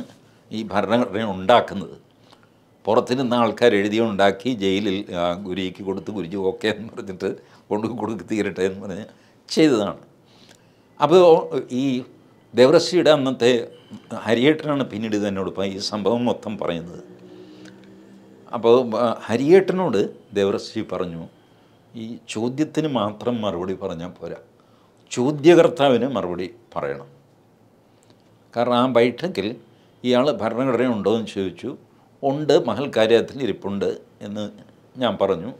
ഈ ഭരണഘടന ഉണ്ടാക്കുന്നത് പുറത്തിരുന്ന ആൾക്കാർ എഴുതി ഉണ്ടാക്കി ജയിലിൽ ഗുരുജിക്ക് കൊടുത്ത് ഗുരുജി ഓക്കെ എന്ന് പറഞ്ഞിട്ട് കൊണ്ട് കൊടുക്ക് തീരട്ടെ എന്ന് പറഞ്ഞ് ചെയ്തതാണ് അപ്പോൾ ഈ ദേവറസിയുടെ അന്നത്തെ ഹരിയേട്ടനാണ് പിന്നീട് എന്നോട് ഇപ്പം ഈ സംഭവം മൊത്തം പറയുന്നത് അപ്പോൾ ഹരിയേട്ടനോട് ദേവറസി പറഞ്ഞു ഈ ചോദ്യത്തിന് മാത്രം മറുപടി പറഞ്ഞാൽ പോരാ ചോദ്യകർത്താവിന് മറുപടി പറയണം കാരണം ആ ബൈഠക്കിൽ ഇയാൾ ഭരണഘടന ഉണ്ടോ എന്ന് ചോദിച്ചു ഉണ്ട് മഹൽ കാര്യത്തിൽ ഇരിപ്പുണ്ട് എന്ന് ഞാൻ പറഞ്ഞു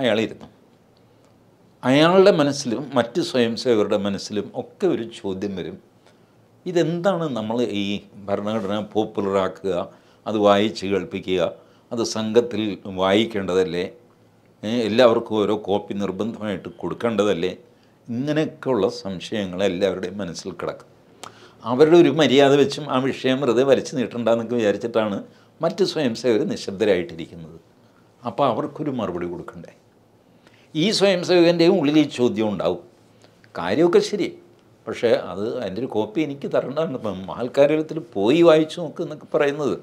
അയാൾ ഇരുന്നു അയാളുടെ മനസ്സിലും മറ്റ് സേവകരുടെ മനസ്സിലും ഒക്കെ ഒരു ചോദ്യം വരും ഇതെന്താണ് നമ്മൾ ഈ ഭരണഘടന പോപ്പുലറാക്കുക അത് വായിച്ച് കേൾപ്പിക്കുക അത് സംഘത്തിൽ വായിക്കേണ്ടതല്ലേ എല്ലാവർക്കും ഓരോ കോപ്പി നിർബന്ധമായിട്ട് കൊടുക്കേണ്ടതല്ലേ ഇങ്ങനെയൊക്കെയുള്ള സംശയങ്ങൾ എല്ലാവരുടെയും മനസ്സിൽ കിടക്കും അവരുടെ ഒരു മര്യാദ വെച്ചും ആ വിഷയം വെറുതെ വരച്ച് നീട്ടണ്ടെന്നൊക്കെ വിചാരിച്ചിട്ടാണ് മറ്റ് സേവകർ നിശബ്ദരായിട്ടിരിക്കുന്നത് അപ്പോൾ അവർക്കൊരു മറുപടി കൊടുക്കണ്ടേ ഈ സേവകൻ്റെയും ഉള്ളിൽ ഈ ചോദ്യം ഉണ്ടാവും കാര്യമൊക്കെ ശരി പക്ഷേ അത് അതിൻ്റെ ഒരു കോപ്പി എനിക്ക് തരേണ്ടതാണ് ആൾക്കാരത്തിൽ പോയി വായിച്ചു നോക്ക് എന്നൊക്കെ പറയുന്നത്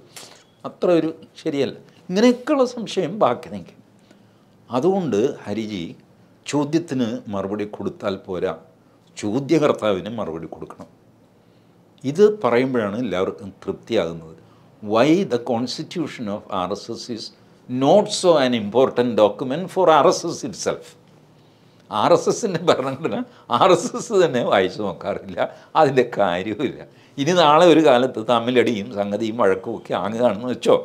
അത്ര ഒരു ശരിയല്ല ഇങ്ങനെയൊക്കെയുള്ള സംശയം ബാക്കി നിൽക്കും അതുകൊണ്ട് ഹരിജി ചോദ്യത്തിന് മറുപടി കൊടുത്താൽ പോരാ ചോദ്യകർത്താവിന് മറുപടി കൊടുക്കണം ഇത് പറയുമ്പോഴാണ് എല്ലാവർക്കും തൃപ്തിയാകുന്നത് why the constitution of R S S so not so an important document for R S S S itself R എസിൻ്റെ ഭരണഘടന ആർ എസ് എസ് തന്നെ വായിച്ചു നോക്കാറില്ല അതിൻ്റെ കാര്യവുമില്ല ഇനി നാളെ ഒരു കാലത്ത് തമ്മിലടിയും സംഗതിയും വഴക്കും ഒക്കെ ആകുകയാണെന്ന് വെച്ചോ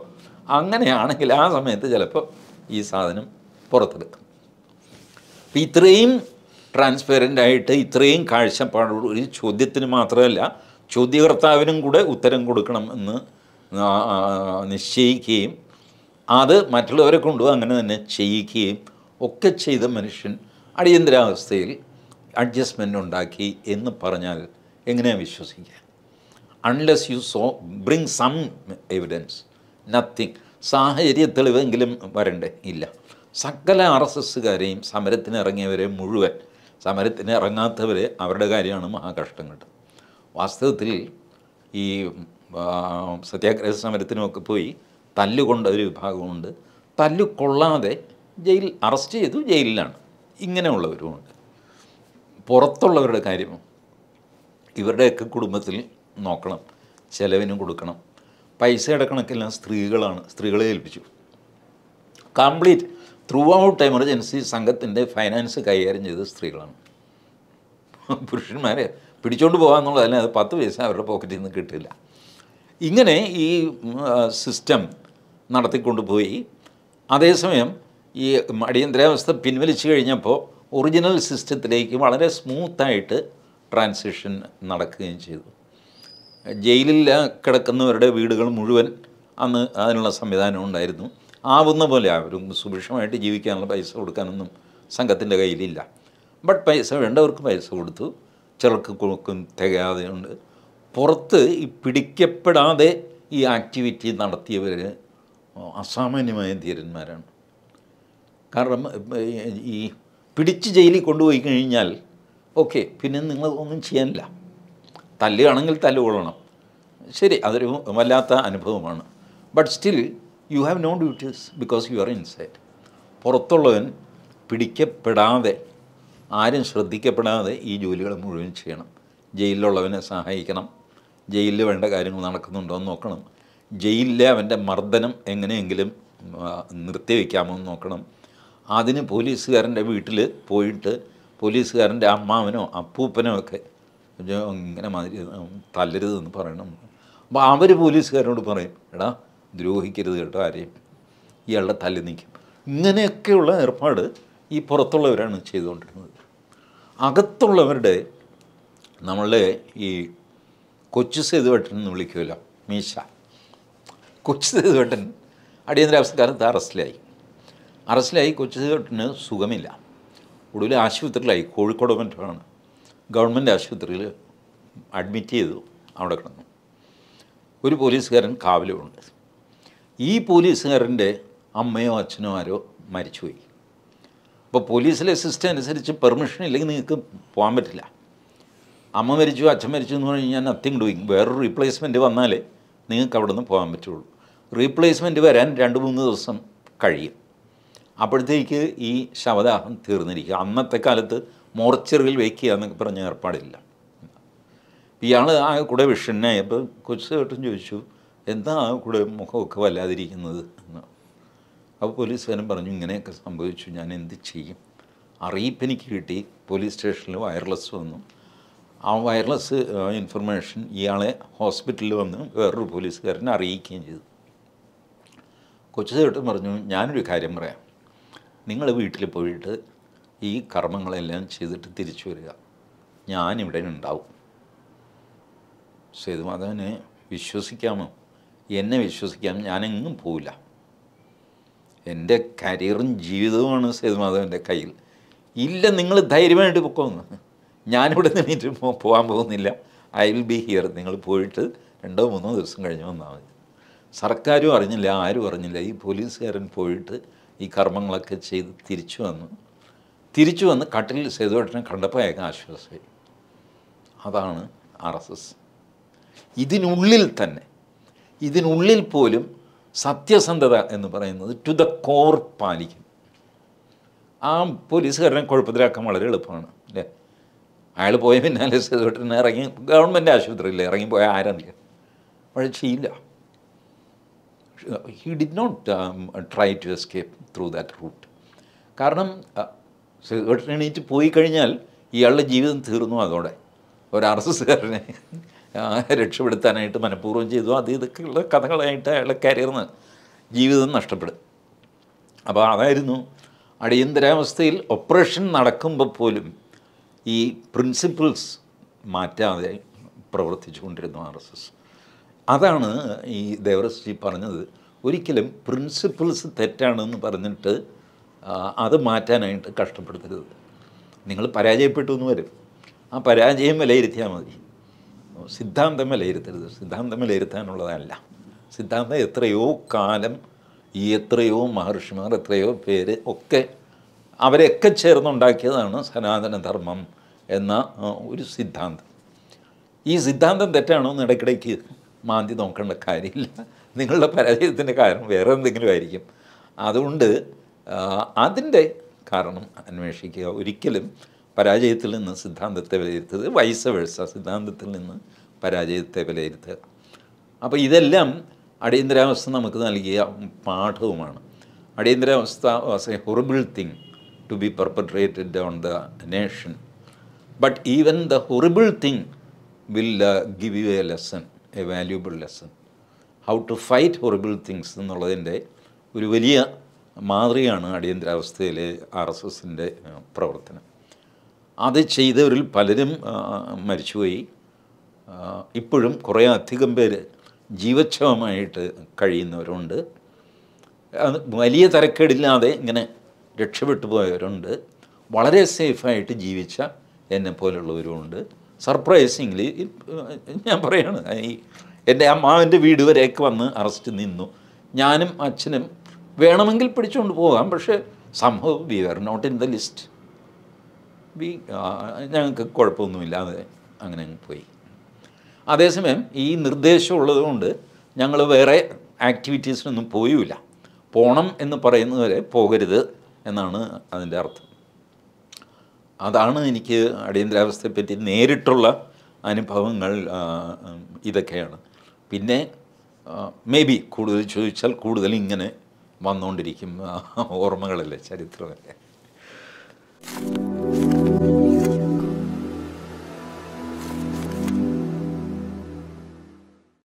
അങ്ങനെയാണെങ്കിൽ ആ സമയത്ത് ചിലപ്പോൾ ഈ സാധനം പുറത്തെടുക്കും അപ്പം ഇത്രയും ട്രാൻസ്പെറൻ്റ് ആയിട്ട് ഇത്രയും കാഴ്ചപ്പാടുള്ള ഒരു ചോദ്യത്തിന് മാത്രമല്ല ചോദ്യകർത്താവിനും കൂടെ ഉത്തരം കൊടുക്കണം എന്ന് നിശ്ചയിക്കുകയും അത് മറ്റുള്ളവരെ കൊണ്ടു അങ്ങനെ തന്നെ ചെയ്യിക്കുകയും ഒക്കെ ചെയ്ത മനുഷ്യൻ അടിയന്തരാവസ്ഥയിൽ അഡ്ജസ്റ്റ്മെൻ്റ് ഉണ്ടാക്കി എന്ന് പറഞ്ഞാൽ എങ്ങനെയാണ് വിശ്വസിക്കുക unless you so bring some evidence nothing സാഹചര്യ തെളിവെങ്കിലും വരണ്ടേ ഇല്ല സകല ആർ എസ് എസ്സുകാരെയും സമരത്തിന് ഇറങ്ങിയവരെ മുഴുവൻ സമരത്തിന് ഇറങ്ങാത്തവരെ അവരുടെ കാര്യമാണ് മഹാകഷ്ടം വാസ്തവത്തിൽ ഈ സത്യാഗ്രഹ സമരത്തിനുമൊക്കെ പോയി തല്ലുകൊണ്ട ഒരു വിഭാഗമുണ്ട് തല്ലുകൊള്ളാതെ കൊള്ളാതെ ജയിൽ അറസ്റ്റ് ചെയ്തു ജയിലിലാണ് ഇങ്ങനെയുള്ളവരുമുണ്ട് പുറത്തുള്ളവരുടെ കാര്യം ഇവരുടെയൊക്കെ കുടുംബത്തിൽ നോക്കണം ചിലവിനും കൊടുക്കണം പൈസയുടെ കണക്കെല്ലാം സ്ത്രീകളാണ് സ്ത്രീകളെ ഏൽപ്പിച്ചു കംപ്ലീറ്റ് ത്രൂ ഔട്ട് എമർജൻസി സംഘത്തിൻ്റെ ഫൈനാൻസ് കൈകാര്യം ചെയ്തത് സ്ത്രീകളാണ് പുരുഷന്മാരെ പിടിച്ചുകൊണ്ട് പോകാമെന്നുള്ളതല്ല അത് പത്ത് പൈസ അവരുടെ പോക്കറ്റിൽ നിന്ന് കിട്ടില്ല ഇങ്ങനെ ഈ സിസ്റ്റം നടത്തിക്കൊണ്ടുപോയി അതേസമയം ഈ അടിയന്തരാവസ്ഥ പിൻവലിച്ചു കഴിഞ്ഞപ്പോൾ ഒറിജിനൽ സിസ്റ്റത്തിലേക്ക് വളരെ സ്മൂത്തായിട്ട് ട്രാൻസിഷൻ നടക്കുകയും ചെയ്തു ജയിലിൽ കിടക്കുന്നവരുടെ വീടുകൾ മുഴുവൻ അന്ന് അതിനുള്ള സംവിധാനം ഉണ്ടായിരുന്നു ആവുന്ന പോലെ അവരും സുഭിക്ഷമായിട്ട് ജീവിക്കാനുള്ള പൈസ കൊടുക്കാനൊന്നും സംഘത്തിൻ്റെ കയ്യിലില്ല ബട്ട് പൈസ വേണ്ടവർക്ക് പൈസ കൊടുത്തു ചിലർക്ക് കൊടുക്കും തികയാതെയുണ്ട് പുറത്ത് ഈ പിടിക്കപ്പെടാതെ ഈ ആക്ടിവിറ്റി നടത്തിയവർ അസാമാന്യമായ ധീരന്മാരാണ് കാരണം ഈ പിടിച്ച് ജയിലിൽ കൊണ്ടുപോയി കഴിഞ്ഞാൽ ഓക്കെ പിന്നെ നിങ്ങൾ ഒന്നും ചെയ്യാനില്ല തല്ലുകയാണെങ്കിൽ തല്ല് കൊള്ളണം ശരി അതൊരു വല്ലാത്ത അനുഭവമാണ് but still you have no duties because you are inside പുറത്തുള്ളവൻ പിടിക്കപ്പെടാതെ ആരും ശ്രദ്ധിക്കപ്പെടാതെ ഈ ജോലികൾ മുഴുവൻ ചെയ്യണം ജയിലിലുള്ളവനെ സഹായിക്കണം ജയിലിൽ വേണ്ട കാര്യങ്ങൾ നടക്കുന്നുണ്ടോ എന്ന് നോക്കണം ജയിലിലെ അവൻ്റെ മർദ്ദനം എങ്ങനെയെങ്കിലും നിർത്തിവെക്കാമോ എന്ന് നോക്കണം അതിന് പോലീസുകാരൻ്റെ വീട്ടിൽ പോയിട്ട് പോലീസുകാരൻ്റെ അമ്മാവനോ അപ്പൂപ്പനോ ഒക്കെ ഇങ്ങനെ മാതിരി തല്ലരുതെന്ന് പറയണം അപ്പോൾ അവർ പോലീസുകാരോട് പറയും എടാ ദ്രോഹിക്കരുത് കേട്ടോ ആരെയും ഇയാളുടെ തല്ലി നിൽക്കും ഇങ്ങനെയൊക്കെയുള്ള ഏർപ്പാട് ഈ പുറത്തുള്ളവരാണ് ചെയ്തുകൊണ്ടിരുന്നത് അകത്തുള്ളവരുടെ നമ്മളുടെ ഈ കൊച്ചു സേതുവേട്ടൻ എന്ന് വിളിക്കുമല്ലോ മീശ കൊച്ചു സേതുവേട്ടൻ അടിയന്തരാവസ്ഥക്കാലത്ത് അറസ്റ്റിലായി അറസ്റ്റിലായി കൊച്ചു സേതുവേട്ടന് സുഖമില്ല ഒടുവിൽ ആശുപത്രിയിലായി കോഴിക്കോട് മറ്റാണ് ഗവൺമെൻറ് ആശുപത്രിയിൽ അഡ്മിറ്റ് ചെയ്തു അവിടെ കിടന്നു ഒരു പോലീസുകാരൻ കാവലുണ്ട് ഈ പോലീസുകാരൻ്റെ അമ്മയോ അച്ഛനോ ആരോ മരിച്ചുപോയി അപ്പോൾ പോലീസിലെ സിസ്റ്റം അനുസരിച്ച് പെർമിഷൻ ഇല്ലെങ്കിൽ നിങ്ങൾക്ക് പോകാൻ പറ്റില്ല അമ്മ മരിച്ചു അച്ഛൻ മരിച്ചു എന്ന് പറഞ്ഞു കഴിഞ്ഞാൽ നത്തിങ് ഡൂയിങ് വേറൊരു റീപ്ലേസ്മെൻറ്റ് വന്നാലേ നിങ്ങൾക്ക് അവിടെ നിന്ന് പോകാൻ പറ്റുള്ളൂ റീപ്ലേസ്മെൻറ്റ് വരാൻ രണ്ട് മൂന്ന് ദിവസം കഴിയും അപ്പോഴത്തേക്ക് ഈ ശവദാഹം തീർന്നിരിക്കുക അന്നത്തെ കാലത്ത് മോർച്ചറിയിൽ വെക്കുക എന്നൊക്കെ പറഞ്ഞ ഏർപ്പാടില്ല ഇയാൾ ആ കൂടെ വിഷണ്ണായപ്പോൾ കൊച്ചു കേട്ടും ചോദിച്ചു എന്താ ആ കൂടെ മുഖമൊക്കെ വല്ലാതിരിക്കുന്നത് എന്ന് അപ്പോൾ പോലീസുകാരൻ പറഞ്ഞു ഇങ്ങനെയൊക്കെ സംഭവിച്ചു ഞാൻ എന്ത് ചെയ്യും അറിയിപ്പ് എനിക്ക് കിട്ടി പോലീസ് സ്റ്റേഷനിൽ വയർലെസ് വന്നു ആ വയർലെസ് ഇൻഫർമേഷൻ ഇയാളെ ഹോസ്പിറ്റലിൽ വന്ന് വേറൊരു പോലീസുകാരനെ അറിയിക്കുകയും ചെയ്തു കൊച്ചു ചേട്ടൻ പറഞ്ഞു ഞാനൊരു കാര്യം പറയാം നിങ്ങൾ വീട്ടിൽ പോയിട്ട് ഈ കർമ്മങ്ങളെല്ലാം ചെയ്തിട്ട് തിരിച്ചു വരിക ഞാനിവിടെ ഉണ്ടാവും സേതുമാധവനെ വിശ്വസിക്കാമോ എന്നെ വിശ്വസിക്കാം ഞാനെങ്ങും പോവില്ല എൻ്റെ കരിയറും ജീവിതവുമാണ് സേതുമാധവൻ്റെ കയ്യിൽ ഇല്ല നിങ്ങൾ ധൈര്യമായിട്ട് പൊക്കോന്ന് ഞാനിവിടെ നിന്ന് മീറ്റ് പോകാൻ പോകുന്നില്ല ഐ വിൽ ബി ഹിയർ നിങ്ങൾ പോയിട്ട് രണ്ടോ മൂന്നോ ദിവസം കഴിഞ്ഞ് വന്നാൽ മതി സർക്കാരും അറിഞ്ഞില്ല ആരും അറിഞ്ഞില്ല ഈ പോലീസുകാരൻ പോയിട്ട് ഈ കർമ്മങ്ങളൊക്കെ ചെയ്ത് തിരിച്ചു വന്നു തിരിച്ചു വന്ന് കട്ടിൽ സേതുവേട്ടനെ കണ്ടപ്പോൾ അയാൾക്ക് ആശ്വാസമായി അതാണ് ആർ എസ് എസ് ഇതിനുള്ളിൽ തന്നെ ഇതിനുള്ളിൽ പോലും സത്യസന്ധത എന്ന് പറയുന്നത് ടു ദ കോർ പാലിക്കും ആ പോലീസുകാരനെ കുഴപ്പത്തിലാക്കാൻ വളരെ എളുപ്പമാണ് അല്ലേ അയാൾ പോയ പിന്നാലെ തന്നെ ഇറങ്ങി ഗവൺമെൻറ് ആശുപത്രിയിൽ പോയ ആരറിയാം പക്ഷേ ചെയ്യില്ല he did not try to escape through that route കാരണം സെക്രട്ടറി എണീറ്റ് പോയി കഴിഞ്ഞാൽ ഇയാളുടെ ജീവിതം തീർന്നു അതോടെ ഒരു ആർ എസ് എസ്സുകാരനെ രക്ഷപ്പെടുത്താനായിട്ട് മനഃപൂർവ്വം ചെയ്തു അത് ഇതൊക്കെയുള്ള കഥകളായിട്ട് അയാളുടെ കരിയറിന് ജീവിതം നഷ്ടപ്പെടും അപ്പോൾ അതായിരുന്നു അടിയന്തരാവസ്ഥയിൽ ഓപ്പറേഷൻ നടക്കുമ്പോൾ പോലും ഈ പ്രിൻസിപ്പിൾസ് മാറ്റാതെ കൊണ്ടിരുന്നു ആർ എസ് എസ് അതാണ് ഈ ജി പറഞ്ഞത് ഒരിക്കലും പ്രിൻസിപ്പിൾസ് തെറ്റാണെന്ന് പറഞ്ഞിട്ട് അത് മാറ്റാനായിട്ട് കഷ്ടപ്പെടുത്തരുത് നിങ്ങൾ പരാജയപ്പെട്ടു എന്ന് വരും ആ പരാജയം വിലയിരുത്തിയാൽ മതി സിദ്ധാന്തം വിലയിരുത്തരുത് സിദ്ധാന്തം വിലയിരുത്താനുള്ളതല്ല സിദ്ധാന്തം എത്രയോ കാലം എത്രയോ മഹർഷിമാർ എത്രയോ പേര് ഒക്കെ അവരെയൊക്കെ ചേർന്നുണ്ടാക്കിയതാണ് സനാതനധർമ്മം എന്ന ഒരു സിദ്ധാന്തം ഈ സിദ്ധാന്തം തെറ്റാണോ എന്ന് ഇടയ്ക്കിടയ്ക്ക് മാന്തി നോക്കേണ്ട കാര്യമില്ല നിങ്ങളുടെ പരാജയത്തിൻ്റെ കാരണം വേറെ എന്തെങ്കിലും ആയിരിക്കും അതുകൊണ്ട് അതിൻ്റെ കാരണം അന്വേഷിക്കുക ഒരിക്കലും പരാജയത്തിൽ നിന്ന് സിദ്ധാന്തത്തെ വിലയിരുത്തത് വൈസ വേഴ്സ സിദ്ധാന്തത്തിൽ നിന്ന് പരാജയത്തെ വിലയിരുത്തുക അപ്പോൾ ഇതെല്ലാം അടിയന്തരാവസ്ഥ നമുക്ക് നൽകിയ പാഠവുമാണ് അടിയന്തരാവസ്ഥ was a horrible thing to be perpetrated on the nation. But even the horrible thing will uh, give you a lesson, a valuable lesson. How to fight horrible things എന്നുള്ളതിൻ്റെ ഒരു വലിയ മാതൃകയാണ് അടിയന്തരാവസ്ഥയിലെ ആർ എസ് എസിൻ്റെ പ്രവർത്തനം അത് ചെയ്തവരിൽ പലരും മരിച്ചുപോയി ഇപ്പോഴും കുറേ അധികം പേര് ജീവക്ഷമമായിട്ട് കഴിയുന്നവരുണ്ട് വലിയ തരക്കേടില്ലാതെ ഇങ്ങനെ രക്ഷപ്പെട്ടു പോയവരുണ്ട് വളരെ സേഫായിട്ട് ജീവിച്ച എന്നെ പോലുള്ളവരുമുണ്ട് സർപ്രൈസിംഗ്ലി ഞാൻ പറയാണ് ഈ എൻ്റെ അമ്മാവിൻ്റെ വീട് വരെയൊക്കെ വന്ന് അറസ്റ്റ് നിന്നു ഞാനും അച്ഛനും വേണമെങ്കിൽ പിടിച്ചുകൊണ്ട് പോകാം പക്ഷേ സംഭവം we are not in the list we ഞങ്ങൾക്ക് കുഴപ്പമൊന്നുമില്ലാതെ അങ്ങനെ പോയി അതേസമയം ഈ നിർദ്ദേശം ഉള്ളതുകൊണ്ട് ഞങ്ങൾ വേറെ ആക്ടിവിറ്റീസിനൊന്നും പോയില്ല പോകണം എന്ന് പറയുന്നവരെ പോകരുത് എന്നാണ് അതിൻ്റെ അർത്ഥം അതാണ് എനിക്ക് അടിയന്തരാവസ്ഥയെപ്പറ്റി നേരിട്ടുള്ള അനുഭവങ്ങൾ ഇതൊക്കെയാണ് പിന്നെ മേ ബി കൂടുതൽ ചോദിച്ചാൽ കൂടുതൽ ഇങ്ങനെ വന്നുകൊണ്ടിരിക്കും ഓർമ്മകളല്ലേ ചരിത്രമല്ലേ